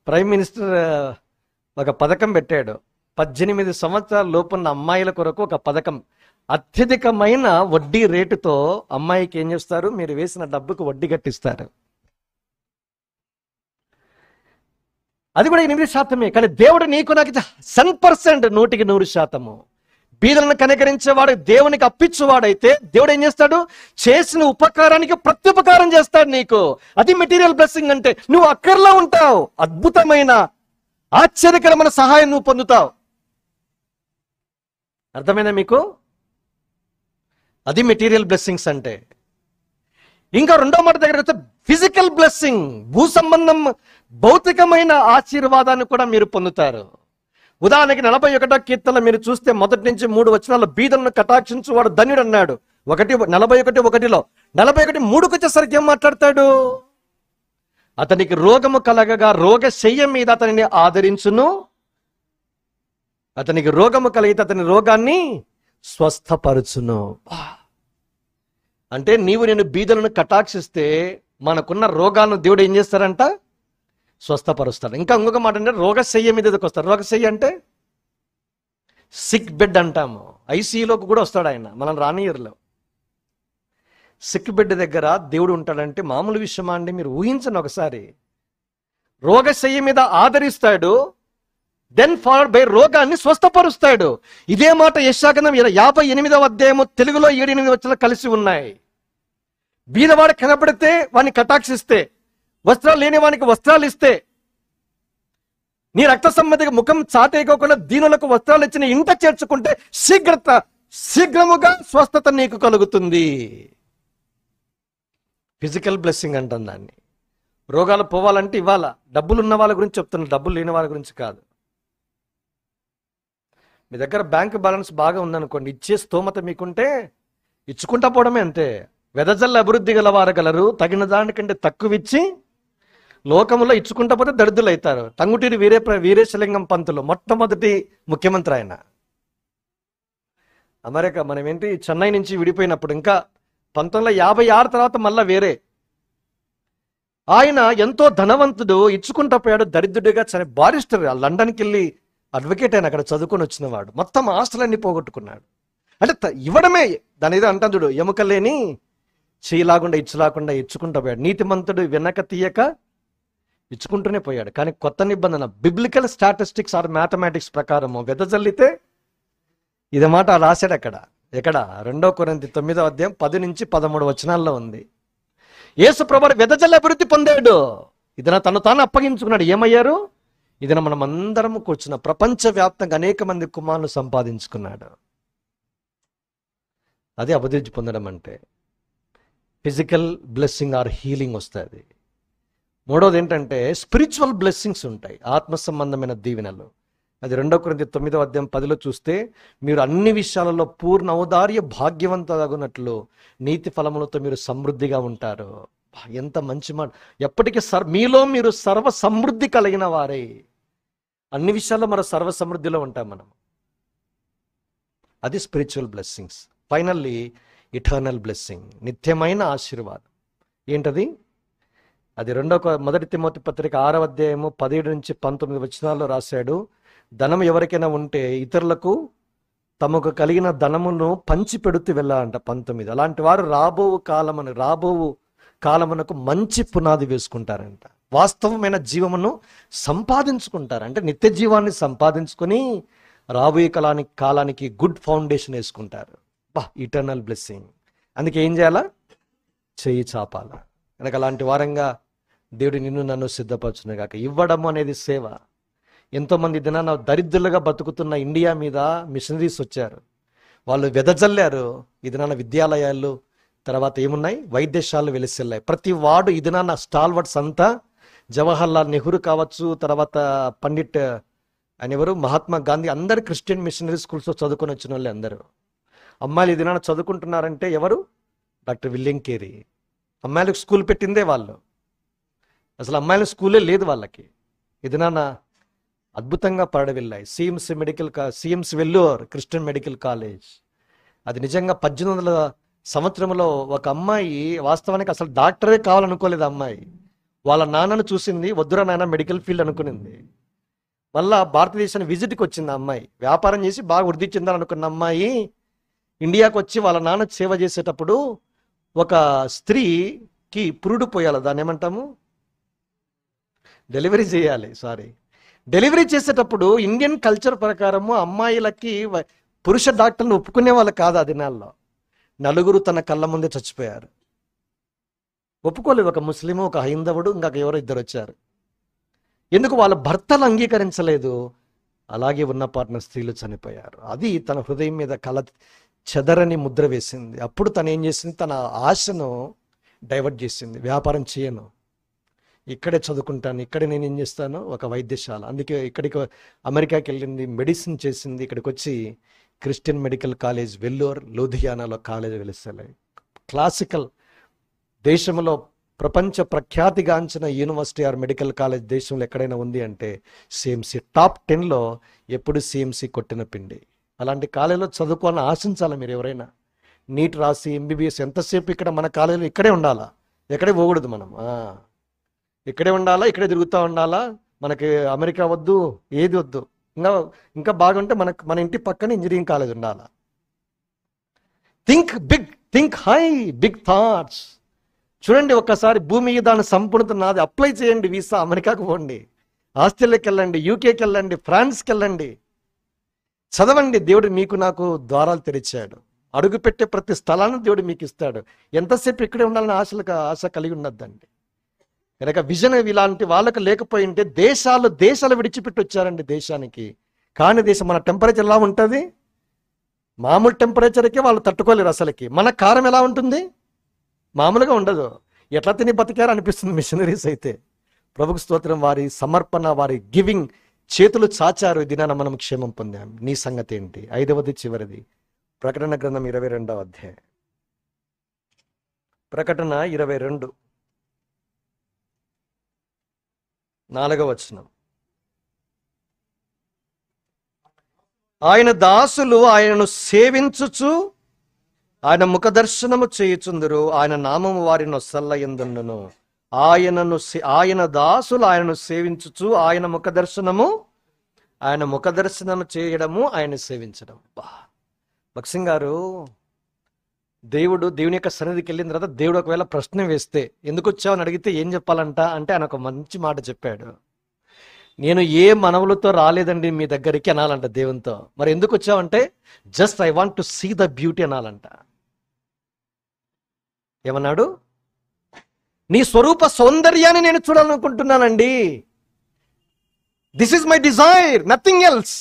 S1: ప్రైమ్ మినిస్టర్ ఒక పథకం పెట్టాడు పద్దెనిమిది సంవత్సరాల లోపున్న అమ్మాయిల కొరకు ఒక పథకం అత్యధికమైన వడ్డీ రేటుతో అమ్మాయికి ఏం చేస్తారు మీరు వేసిన డబ్బుకు వడ్డీ కట్టిస్తారు అది కూడా ఎనిమిది శాతమే కానీ దేవుడు నీకు నాకు సెన్ పర్సెంట్ నూటికి నూరు శాతము బీదలను కనికరించేవాడు దేవునికి వాడైతే దేవుడు ఏం చేస్తాడు చేసిన ఉపకారానికి ప్రత్యుపకారం చేస్తాడు నీకు అది మెటీరియల్ బ్లెస్సింగ్ అంటే నువ్వు అక్కర్లో ఉంటావు అద్భుతమైన ఆశ్చర్యకరమైన సహాయం నువ్వు పొందుతావు అర్థమైనా మీకు అది మెటీరియల్ బ్లెస్సింగ్స్ అంటే ఇంకా రెండో మాట దగ్గర ఫిజికల్ బ్లెస్సింగ్ భూ సంబంధం భౌతికమైన ఆశీర్వాదాన్ని కూడా మీరు పొందుతారు ఉదాహరణకి నలభై ఒకటో కీర్తన మీరు చూస్తే మొదటి నుంచి మూడు వచనాలు బీదలను కటాక్షించు వాడు ధన్యుడు అన్నాడు ఒకటి నలభై ఒకటి ఒకటిలో నలభై ఒకటి మూడుకు వచ్చేసరికి ఏం మాట్లాడతాడు అతనికి రోగము కలగగా రోగ శయ్య మీద అతనిని ఆదరించును అతనికి రోగము కలిగితే అతని రోగాన్ని స్వస్థపరచును అంటే నీవు నేను బీదలను కటాక్షిస్తే మనకున్న రోగాలను దేవుడు ఏం చేస్తారంట స్వస్థపరుస్తాడు ఇంకా ఇంకొక మాట అంటే రోగశయ్య మీదకి వస్తాడు రోగశయ్య అంటే సిక్ బెడ్ అంటాము ఐసీయూలోకి కూడా వస్తాడు ఆయన మనం రాని ఇయర్లో సిక్ బెడ్ దగ్గర దేవుడు ఉంటాడంటే మామూలు విషయమా అండి మీరు ఊహించండి ఒకసారి రోగశయ్య మీద ఆదరిస్తాడు దెన్ ఫాలోడ్ బై రోగాన్ని స్వస్థపరుస్తాడు ఇదే మాట యశాగంధం యాభై ఎనిమిదవ అధ్యాయము తెలుగులో ఏడు ఎనిమిది వచ్చిన కలిసి ఉన్నాయి బీదవాడు కనపడితే వాడిని కటాక్షిస్తే వస్త్రాలు లేని వానికి వస్త్రాలు ఇస్తే నీ రక్త సంబంధి ముఖం చాతేయకోకుండా దీనులకు వస్త్రాలు ఇచ్చిన ఇంట చేర్చుకుంటే శీఘ్రత శీఘ్రముగా స్వస్థత నీకు కలుగుతుంది ఫిజికల్ బ్లెస్సింగ్ అంటాను దాన్ని రోగాలు పోవాలంటే ఇవాళ డబ్బులు ఉన్న వాళ్ళ గురించి చెప్తున్నా డబ్బులు లేని వాళ్ళ గురించి కాదు మీ దగ్గర బ్యాంక్ బ్యాలెన్స్ బాగా ఉందనుకోండి ఇచ్చే స్తోమత మీకుంటే ఇచ్చుకుంటా పోవడమే అంతే వెదజల్ల అభివృద్ధి గల గలరు తగిన దానికంటే తక్కువ ఇచ్చి లోకంలో ఇచ్చుకుంటా పోతే దరిద్రులు అవుతారు టంగుటూరి వీరే వీరేశలింగం పంతులు మొట్టమొదటి ముఖ్యమంత్రి ఆయన అమెరికా మనం ఏంటి చెన్నై నుంచి విడిపోయినప్పుడు ఇంకా పంతొమ్మిది యాభై ఆరు తర్వాత మళ్ళా వేరే ఆయన ఎంతో ధనవంతుడు ఇచ్చుకుంటా పోయాడు దరిద్రుడిగా చని బారిస్టర్ లండన్కి వెళ్ళి అడ్వకేట్ అయిన అక్కడ చదువుకొని వచ్చినవాడు మొత్తం ఆస్తులన్నీ పోగొట్టుకున్నాడు అంటే ఇవ్వడమే దాని ఏదో ఎముక లేని చేయలాగుండా ఇచ్చులాకుండా ఇచ్చుకుంటా పోయాడు నీతిమంతుడు వెనక తీయక ఇచ్చుకుంటూనే పోయాడు కానీ కొత్త నిబంధన బిబ్లికల్ స్టాటిస్టిక్స్ ఆర్ మ్యాథమెటిక్స్ ప్రకారము వెదజల్లితే ఇది మాట రాశాడు అక్కడ ఎక్కడ రెండో కొరంతి తొమ్మిదో అధ్యాయం పది నుంచి పదమూడు వచనాల్లో ఉంది యేసు ప్రభు వెదజల్లి అభివృద్ధి పొందాడు ఇదన తను తాను అప్పగించుకున్నాడు ఏమయ్యారు ఇదన మనం అందరం కూర్చున్న ప్రపంచవ్యాప్తంగా అనేక మంది కుమారులు సంపాదించుకున్నాడు అది అభివృద్ధి పొందడం అంటే ఫిజికల్ బ్లెస్సింగ్ ఆర్ హీలింగ్ వస్తుంది మూడోది ఏంటంటే స్పిరిచువల్ బ్లెస్సింగ్స్ ఉంటాయి ఆత్మ సంబంధమైన దీవెనలు అది రెండో కొరింత తొమ్మిదో అధ్యాయం పదిలో చూస్తే మీరు అన్ని విషయాలలో పూర్ణ ఔదార్య భాగ్యవంతగునట్లు నీతి ఫలములతో మీరు సమృద్ధిగా ఉంటారు ఎంత మంచి మాట ఎప్పటికీ సర్ మీలో మీరు సర్వ సమృద్ధి కలిగిన వారే అన్ని విషయాల్లో మన సర్వ సమృద్ధిలో ఉంటాం మనం అది spiritual blessings finally eternal blessing నిత్యమైన ఆశీర్వాదం ఏంటది అది రెండో మొదటి తిమోతి పత్రిక ఆరవ అధ్యాయము పదిహేడు నుంచి పంతొమ్మిది వచనాల్లో రాశాడు ధనం ఎవరికైనా ఉంటే ఇతరులకు తమకు కలిగిన ధనమును పంచి పెడుతూ వెళ్ళాలంట పంతొమ్మిది అలాంటి వారు రాబోవు కాలమును రాబోవు కాలమునకు మంచి పునాది వేసుకుంటారంట వాస్తవమైన జీవమును సంపాదించుకుంటారు అంటే నిత్య జీవాన్ని సంపాదించుకొని రాబోయే కాలానికి కాలానికి గుడ్ ఫౌండేషన్ వేసుకుంటారు బా ఇటర్నల్ బ్లెస్సింగ్ అందుకే ఏం చేయాలా చేయి చాపాలా కనుక అలాంటి వారంగా దేవుడు నిన్ను నన్ను కాక ఇవ్వడం అనేది సేవ ఎంతోమంది దినాన దరిద్రులుగా బతుకుతున్న ఇండియా మీద మిషనరీస్ వచ్చారు వాళ్ళు వెదజల్లారు ఇది నాన్న విద్యాలయాలు తర్వాత ఏమున్నాయి వైద్యశాలలు వెలిసిల్లాయి ప్రతి వార్డు ఇది నాన్న స్టాల్వర్డ్స్ అంతా జవహర్లాల్ నెహ్రూ కావచ్చు తర్వాత పండిట్ అనేవారు మహాత్మా గాంధీ అందరు క్రిస్టియన్ మిషనరీ స్కూల్స్లో చదువుకొని వచ్చిన వాళ్ళు అందరూ అమ్మాయిలు ఇది నాన్న చదువుకుంటున్నారంటే ఎవరు డాక్టర్ విలియం కేరీ అమ్మాయిలకు స్కూల్ పెట్టిందే వాళ్ళు అసలు అమ్మాయిల స్కూలే లేదు వాళ్ళకి ఇది నాన్న అద్భుతంగా పడవెళ్ళాయి సిఎంసి మెడికల్ కా CMC Vellore Christian medical college అది నిజంగా పద్దెనిమిది వందల సంవత్సరంలో ఒక అమ్మాయి వాస్తవానికి అసలు డాక్టరే కావాలనుకోలేదు అమ్మాయి వాళ్ళ నాన్నను చూసింది వద్దురా నాన్న మెడికల్ ఫీల్డ్ అనుకునింది మళ్ళా భారతదేశాన్ని విజిట్కి వచ్చింది అమ్మాయి వ్యాపారం చేసి బాగా వృద్ధి చెందాలనుకున్న అమ్మాయి ఇండియాకు వచ్చి వాళ్ళ నాన్న సేవ చేసేటప్పుడు ఒక స్త్రీకి పురుడు పోయాలి దాన్ని ఏమంటాము డెలివరీ చేయాలి సారీ డెలివరీ చేసేటప్పుడు ఇండియన్ కల్చర్ ప్రకారము అమ్మాయిలకి పురుష డాక్టర్ని ఒప్పుకునే వాళ్ళు కాదు ఆ దినాల్లో నలుగురు తన కళ్ళ ముందే చచ్చిపోయారు ఒప్పుకోలేదు ఒక ముస్లిం ఒక హైందవుడు ఇంకా ఎవరో ఇద్దరు వచ్చారు ఎందుకు వాళ్ళ భర్తలు అంగీకరించలేదు అలాగే ఉన్న పాటిన స్త్రీలు చనిపోయారు అది తన హృదయం మీద కళ చెదరని ముద్ర వేసింది అప్పుడు తను ఏం చేసింది తన ఆశను డైవర్ట్ చేసింది వ్యాపారం చేయను ఇక్కడే చదువుకుంటాను ఇక్కడే నేను ఏం చేస్తాను ఒక వైద్యశాల అందుకే ఇక్కడికి అమెరికాకి వెళ్ళింది మెడిసిన్ చేసింది ఇక్కడికి వచ్చి క్రిస్టియన్ మెడికల్ కాలేజ్ వెల్లూర్ లూధియానాలో కాలేజ్ వెలుస్తాయి క్లాసికల్ దేశంలో ప్రపంచ ప్రఖ్యాతిగాంచిన యూనివర్సిటీ ఆర్ మెడికల్ కాలేజ్ దేశంలో ఎక్కడైనా ఉంది అంటే సిఎంసి టాప్ టెన్లో ఎప్పుడు సిఎంసి కొట్టిన పిండి అలాంటి కాలేజీలో చదువుకోవాలని ఆశించాలి మీరు ఎవరైనా నీట్ రాసి ఎంబీబీఎస్ ఎంతసేపు ఇక్కడ మన కాలేజీలో ఇక్కడే ఉండాలా ఎక్కడే పోకూడదు మనం ఇక్కడే ఉండాలా ఇక్కడే తిరుగుతూ ఉండాలా మనకి అమెరికా వద్దు ఏది వద్దు ఇంకా ఇంకా బాగుంటే మనకు మన ఇంటి పక్కన ఇంజనీరింగ్ కాలేజ్ ఉండాలా think big think high big thoughts చూడండి ఒక్కసారి భూమి దాని సంపూర్ణత నాది అప్లై చేయండి వీసా అమెరికాకు పోండి ఆస్ట్రేలియాకి వెళ్ళండి యూకేకి వెళ్ళండి ఫ్రాన్స్కి వెళ్ళండి చదవండి దేవుడు మీకు నాకు ద్వారాలు తెరిచాడు అడుగుపెట్టే ప్రతి స్థలాన్ని దేవుడు మీకు ఇస్తాడు ఎంతసేపు ఇక్కడే ఉండాలని ఆశలు ఆశ కలిగి ఉండద్దండి కనుక విజన్ ఇలాంటి వాళ్ళకి లేకపోయింటే దేశాలు దేశాలు విడిచిపెట్టి వచ్చారండి దేశానికి కాని దేశం మన టెంపరేచర్ ఎలా ఉంటుంది మామూలు టెంపరేచర్కే వాళ్ళు తట్టుకోలేరు అసలుకి మన కారం ఎలా ఉంటుంది మామూలుగా ఉండదు ఎట్లా తిని బతికారు అనిపిస్తుంది మిషనరీస్ అయితే ప్రభుకు స్తోత్రం వారి సమర్పణ వారి గివింగ్ చేతులు చాచారు దినాన మనం క్షేమం పొందాం నీ సంగతి ఏంటి ఐదవది చివరిది ప్రకటన గ్రంథం ఇరవై రెండవ అధ్యాయం ప్రకటన ఇరవై రెండు నాలుగవ వచనం ఆయన దాసులు ఆయనను సేవించుచు ఆయన ముఖదర్శనము చేయుచుందరు ఆయన నామము వారి నొసల్ల ఎందును ఆయనను ఆయన దాసులు ఆయనను సేవించుచు ఆయన ముఖదర్శనము ఆయన దర్శనము చేయడము ఆయన సేవించడం బక్సింగ్ గారు దేవుడు దేవుని యొక్క సన్నిధికి వెళ్ళిన తర్వాత దేవుడు ఒకవేళ ప్రశ్న వేస్తే ఎందుకు అని అడిగితే ఏం చెప్పాలంట అంటే ఆయన ఒక మంచి మాట చెప్పాడు నేను ఏ మనవులతో రాలేదండి మీ దగ్గరికి అనాలంట దేవునితో మరి ఎందుకు వచ్చావంటే just I want to see the beauty అనాలంట ఏమన్నాడు నీ స్వరూప సౌందర్యాన్ని నేను చూడాలనుకుంటున్నానండి this is my desire nothing else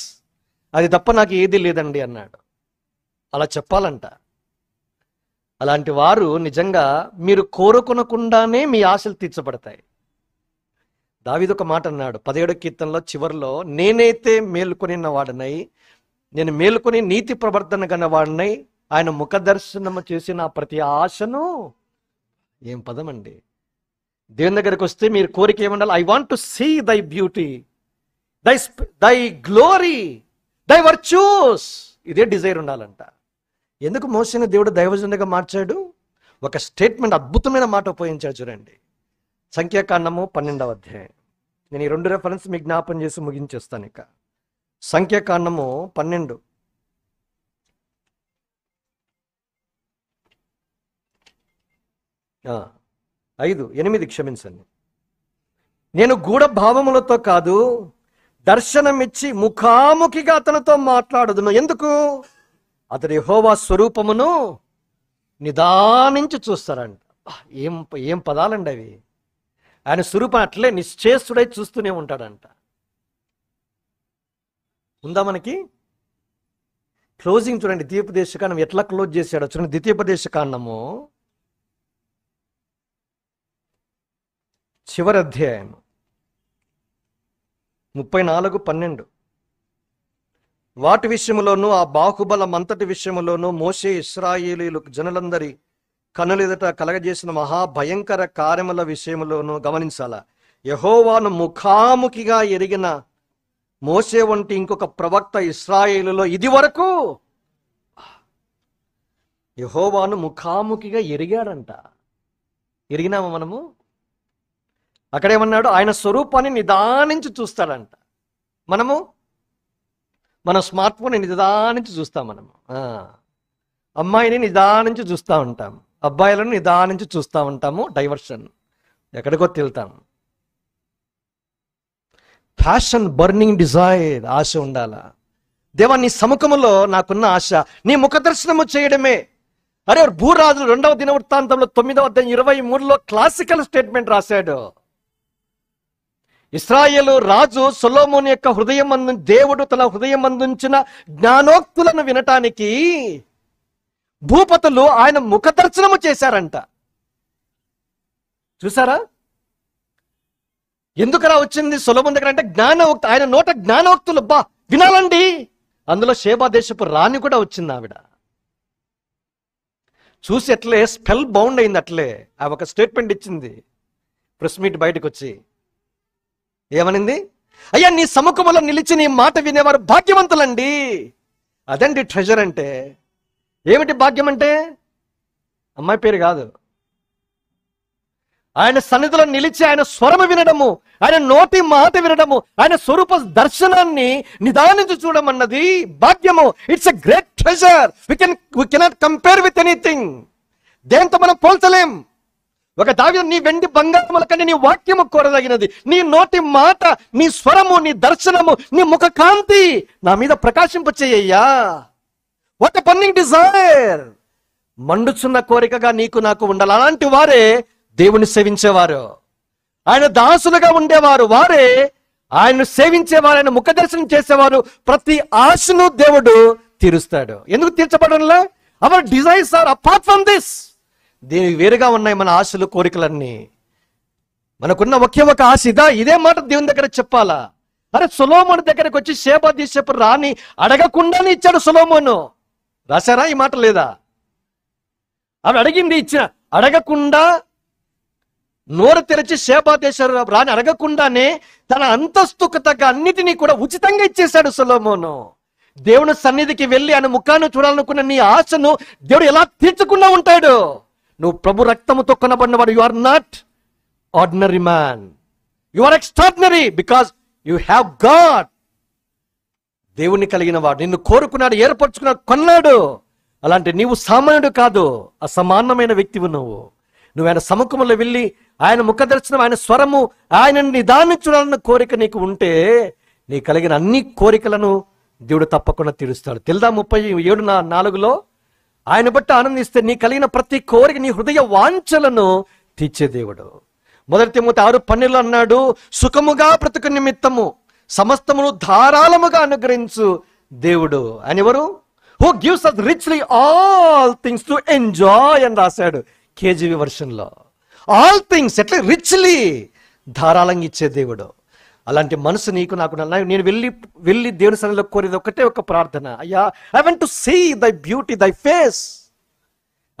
S1: అది తప్ప నాకు ఏది లేదండి అన్నాడు అలా చెప్పాలంట అలాంటి వారు నిజంగా మీరు కోరుకునకుండానే మీ ఆశలు తీర్చబడతాయి దావిది ఒక మాట అన్నాడు పదిహేడు కీర్తనలో చివరిలో నేనైతే మేలుకొనిన వాడినై నేను మేలుకొని నీతి ప్రవర్తన కన్న వాడినై ఆయన ముఖదర్శనము చేసిన ప్రతి ఆశను ఏం పదం అండి దేవుని దగ్గరికి వస్తే మీరు కోరిక ఏమనాలి I want to see thy beauty thy thy glory దై వర్చ్యూస్ ఇదే డిజైర్ ఉండాలంట ఎందుకు మోసని దేవుడు దైవజనుడిగా మార్చాడు ఒక స్టేట్మెంట్ అద్భుతమైన మాట ఉపయోగించాడు చూడండి సంఖ్యాకాండము పన్నెండవ అధ్యాయం నేను ఈ రెండు రెఫరెన్స్ మీకు జ్ఞాపం చేసి ముగించేస్తాను ఇక సంఖ్యాకాండము పన్నెండు ఐదు ఎనిమిది క్షమించండి నేను గూఢ భావములతో కాదు దర్శనమిచ్చి ముఖాముఖిగా అతనితో మాట్లాడదును ఎందుకు అతడు యహోవా స్వరూపమును నిదానించి చూస్తారంట ఏం ఏం పదాలండి అవి ఆయన స్వరూపం అట్లే నిశ్చేస్తుడై చూస్తూనే ఉంటాడంట ఉందా మనకి క్లోజింగ్ చూడండి ద్వీపదేశ కాండం ఎట్లా క్లోజ్ చేశాడో చూడండి ద్వితీయపదేశ కాండము చివరి అధ్యాయం ముప్పై నాలుగు పన్నెండు వాటి విషయంలోనూ ఆ బాహుబలం అంతటి విషయంలోనూ మోసే ఇస్రాయేలీలు జనులందరి కనులెదుట కలగజేసిన మహాభయంకర కార్యముల విషయంలోనూ గమనించాల యహోవాను ముఖాముఖిగా ఎరిగిన మోసే వంటి ఇంకొక ప్రవక్త ఇస్రాయేలులో ఇది వరకు యహోవాను ముఖాముఖిగా ఎరిగాడంట ఎరిగినామా మనము అక్కడేమన్నాడు ఆయన స్వరూపాన్ని నిదానించి చూస్తాడంట మనము మన స్మార్ట్ ఫోన్ని నిదానించి చూస్తాం మనం అమ్మాయిని నిదానించి చూస్తూ ఉంటాం అబ్బాయిలను నిదానించి చూస్తూ ఉంటాము డైవర్షన్ ఎక్కడికో తిల్తాం ఫ్యాషన్ బర్నింగ్ డిజైర్ ఆశ ఉండాల దేవా నీ సముఖములో నాకున్న ఆశ నీ ముఖ దర్శనము చేయడమే అరే భూరాజులు రెండవ దినవృత్తాంతంలో తొమ్మిదవ ఇరవై మూడులో క్లాసికల్ స్టేట్మెంట్ రాశాడు ఇస్రాయేలు రాజు సొలోమోన్ యొక్క హృదయం అందు దేవుడు తన హృదయం అందించిన జ్ఞానోక్తులను వినటానికి భూపతులు ఆయన ముఖదర్శనము చేశారంట చూసారా ఎందుకరా వచ్చింది సులభం దగ్గర అంటే జ్ఞానోక్తి ఆయన నోట జ్ఞానోక్తులు బా వినాలండి అందులో దేశపు రాణి కూడా వచ్చింది ఆవిడ చూసి అట్లే స్పెల్ బౌండ్ అయింది అట్లే ఆ ఒక స్టేట్మెంట్ ఇచ్చింది ప్రెస్ మీట్ బయటకు వచ్చి ఏమనింది అయ్యా నీ సముఖములో నిలిచి నీ మాట వినేవారు భాగ్యవంతులండి అదండి ట్రెజర్ అంటే ఏమిటి భాగ్యం అంటే అమ్మాయి పేరు కాదు ఆయన సన్నిధిలో నిలిచి ఆయన స్వరము వినడము ఆయన నోటి మాట వినడము ఆయన స్వరూప దర్శనాన్ని నిదానించి చూడడం అన్నది భాగ్యము it's a great treasure we can we cannot compare with anything దేంతో మనం పోల్చలేం ఒక దావి నీ వెండి బంగారముల కంటే నీ వాక్యము కోరదగినది నీ నోటి మాట నీ స్వరము నీ దర్శనము నీ ముఖ కాంతి నా మీద ప్రకాశింపచేయ్యా వాట్ పన్నింగ్ డిజైర్ మండుచున్న కోరికగా నీకు నాకు ఉండాలి అలాంటి వారే దేవుని సేవించేవారు ఆయన దాసులుగా ఉండేవారు వారే ఆయనను సేవించేవారు ఆయన ముఖ దర్శనం చేసేవారు ప్రతి ఆశను దేవుడు తీరుస్తాడు ఎందుకు తీర్చబడంలా our desires are apart from this దీనికి వేరుగా ఉన్నాయి మన ఆశలు కోరికలన్నీ మనకున్న ఒకే ఒక ఆశ ఇదా ఇదే మాట దేవుని దగ్గర చెప్పాలా అరే సులోమోను దగ్గరకు వచ్చి సేప తీసేపుడు రాని అడగకుండానే ఇచ్చాడు సులోమోను రాశారా ఈ మాట లేదా ఆవిడ అడిగింది ఇచ్చిన అడగకుండా నోరు తెరిచి సేపాదేశ్వర రాని అడగకుండానే తన అంతస్తుకు తగ్గ అన్నిటినీ కూడా ఉచితంగా ఇచ్చేశాడు సులోమోను దేవుని సన్నిధికి వెళ్ళి ఆయన ముఖాన్ని చూడాలనుకున్న నీ ఆశను దేవుడు ఎలా తీర్చుకున్నా ఉంటాడు నువ్వు ప్రభు రక్తముతో కొనబడినవాడు you are not ordinary man you are extraordinary because you have God దేవుని కలిగిన వాడు నిన్ను కోరుకున్నాడు ఏర్పరచుకున్నాడు కొన్నాడు అలాంటి నీవు సామాన్యుడు కాదు అసమానమైన వ్యక్తివి నువ్వు నువ్వు ఆయన సముఖంలో వెళ్ళి ఆయన ముఖ దర్శనం ఆయన స్వరము ఆయన నిదానించాలన్న కోరిక నీకు ఉంటే నీ కలిగిన అన్ని కోరికలను దేవుడు తప్పకుండా తీరుస్తాడు తెలుదా ముప్పై ఏడు నాలుగులో ఆయన బట్టి ఆనందిస్తే నీ కలిగిన ప్రతి కోరిక నీ హృదయ వాంఛలను తీర్చే దేవుడు మొదటి మూత ఆరు పన్నెలు అన్నాడు సుఖముగా బ్రతుకు నిమిత్తము సమస్తమును ధారాళముగా అనుగ్రహించు దేవుడు అని ఎవరు who gives us richly all things to enjoy అని రాశాడు కేజీవి వర్షన్లో ఆల్ థింగ్స్ ఎట్లా రిచ్లీ ధారాళంగా ఇచ్చే దేవుడు అలాంటి మనసు నీకు నాకు నేను వెళ్ళి వెళ్ళి దేవుని సన్నిధిలో కోరేది ఒకటే ఒక ప్రార్థన అయ్యా I want to see thy beauty thy face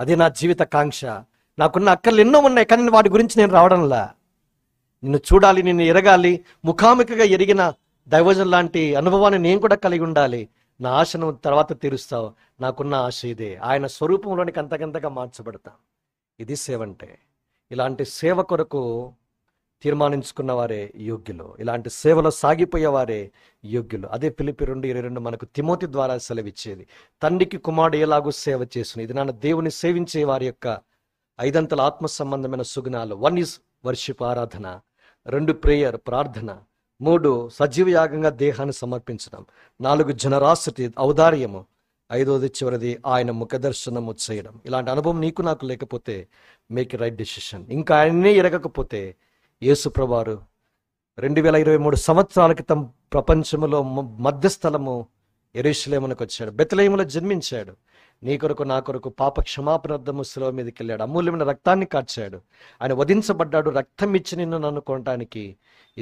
S1: అది నా జీవిత కాంక్ష నాకున్న అక్కర్లు ఎన్నో ఉన్నాయి కానీ వాటి గురించి నేను రావడంలా నిన్ను చూడాలి నిన్ను ఎరగాలి ముఖాముఖిగా ఎరిగిన దైవజన్ లాంటి అనుభవాన్ని నేను కూడా కలిగి ఉండాలి నా ఆశను తర్వాత తీరుస్తావు నాకున్న ఆశ ఇదే ఆయన స్వరూపంలోనికి అంతకంతగా మార్చబడతాం ఇది సేవ అంటే ఇలాంటి సేవ కొరకు తీర్మానించుకున్న వారే యోగ్యులు ఇలాంటి సేవలో సాగిపోయేవారే యోగ్యులు అదే పిలిపి రెండు ఇరవై రెండు మనకు తిమోతి ద్వారా సెలవిచ్చేది తండ్రికి కుమారుడు ఎలాగో సేవ చేసిన ఇది నాన్న దేవుని సేవించే వారి యొక్క ఐదంతల ఆత్మ సంబంధమైన సుగుణాలు వన్ ఇస్ వర్షిప్ ఆరాధన రెండు ప్రేయర్ ప్రార్థన మూడు సజీవ యాగంగా దేహాన్ని సమర్పించడం నాలుగు జనరాశతి ఔదార్యము ఐదోది చివరిది ఆయన ముఖదర్శనము చేయడం ఇలాంటి అనుభవం నీకు నాకు లేకపోతే మేక్ రైట్ డెసిషన్ ఇంకా ఆయన్నే ఎరగకపోతే యేసుప్రవారు రెండు వేల ఇరవై మూడు సంవత్సరాల క్రితం ప్రపంచంలో మధ్యస్థలము ఎరుశలేమునకు వచ్చాడు బెతలేములో జన్మించాడు నీ కొరకు నా కొరకు పాప క్షమాపణార్థము సెలవు మీదకి వెళ్ళాడు అమూల్యమైన రక్తాన్ని కాచాడు ఆయన వధించబడ్డాడు రక్తం ఇచ్చి నిన్ను అనుకోవటానికి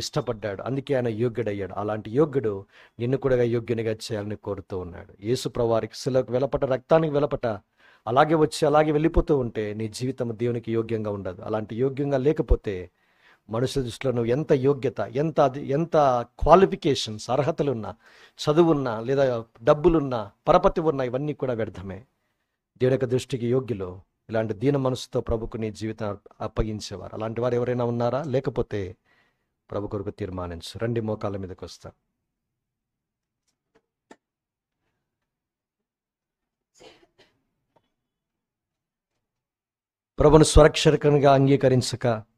S1: ఇష్టపడ్డాడు అందుకే ఆయన యోగ్యుడయ్యాడు అలాంటి యోగ్యుడు నిన్ను కూడా యోగ్యునిగా చేయాలని కోరుతూ ఉన్నాడు యేసు ప్రవారికి సెలవుకు వెలపట రక్తానికి వెలపట అలాగే వచ్చి అలాగే వెళ్ళిపోతూ ఉంటే నీ జీవితం దేవునికి యోగ్యంగా ఉండదు అలాంటి యోగ్యంగా లేకపోతే మనుషుల దృష్టిలో నువ్వు ఎంత యోగ్యత ఎంత ఎంత క్వాలిఫికేషన్స్ అర్హతలున్నా చదువున్నా లేదా డబ్బులున్నా పరపతి ఉన్నా ఇవన్నీ కూడా వ్యర్థమే దేవుని యొక్క దృష్టికి యోగ్యులు ఇలాంటి దీన మనసుతో ప్రభుకు నీ జీవితం అప్పగించేవారు అలాంటి వారు ఎవరైనా ఉన్నారా లేకపోతే ప్రభు కొరకు తీర్మానించు రెండు మోకాల మీదకి వస్తా ప్రభును స్వరక్షరకంగా అంగీకరించక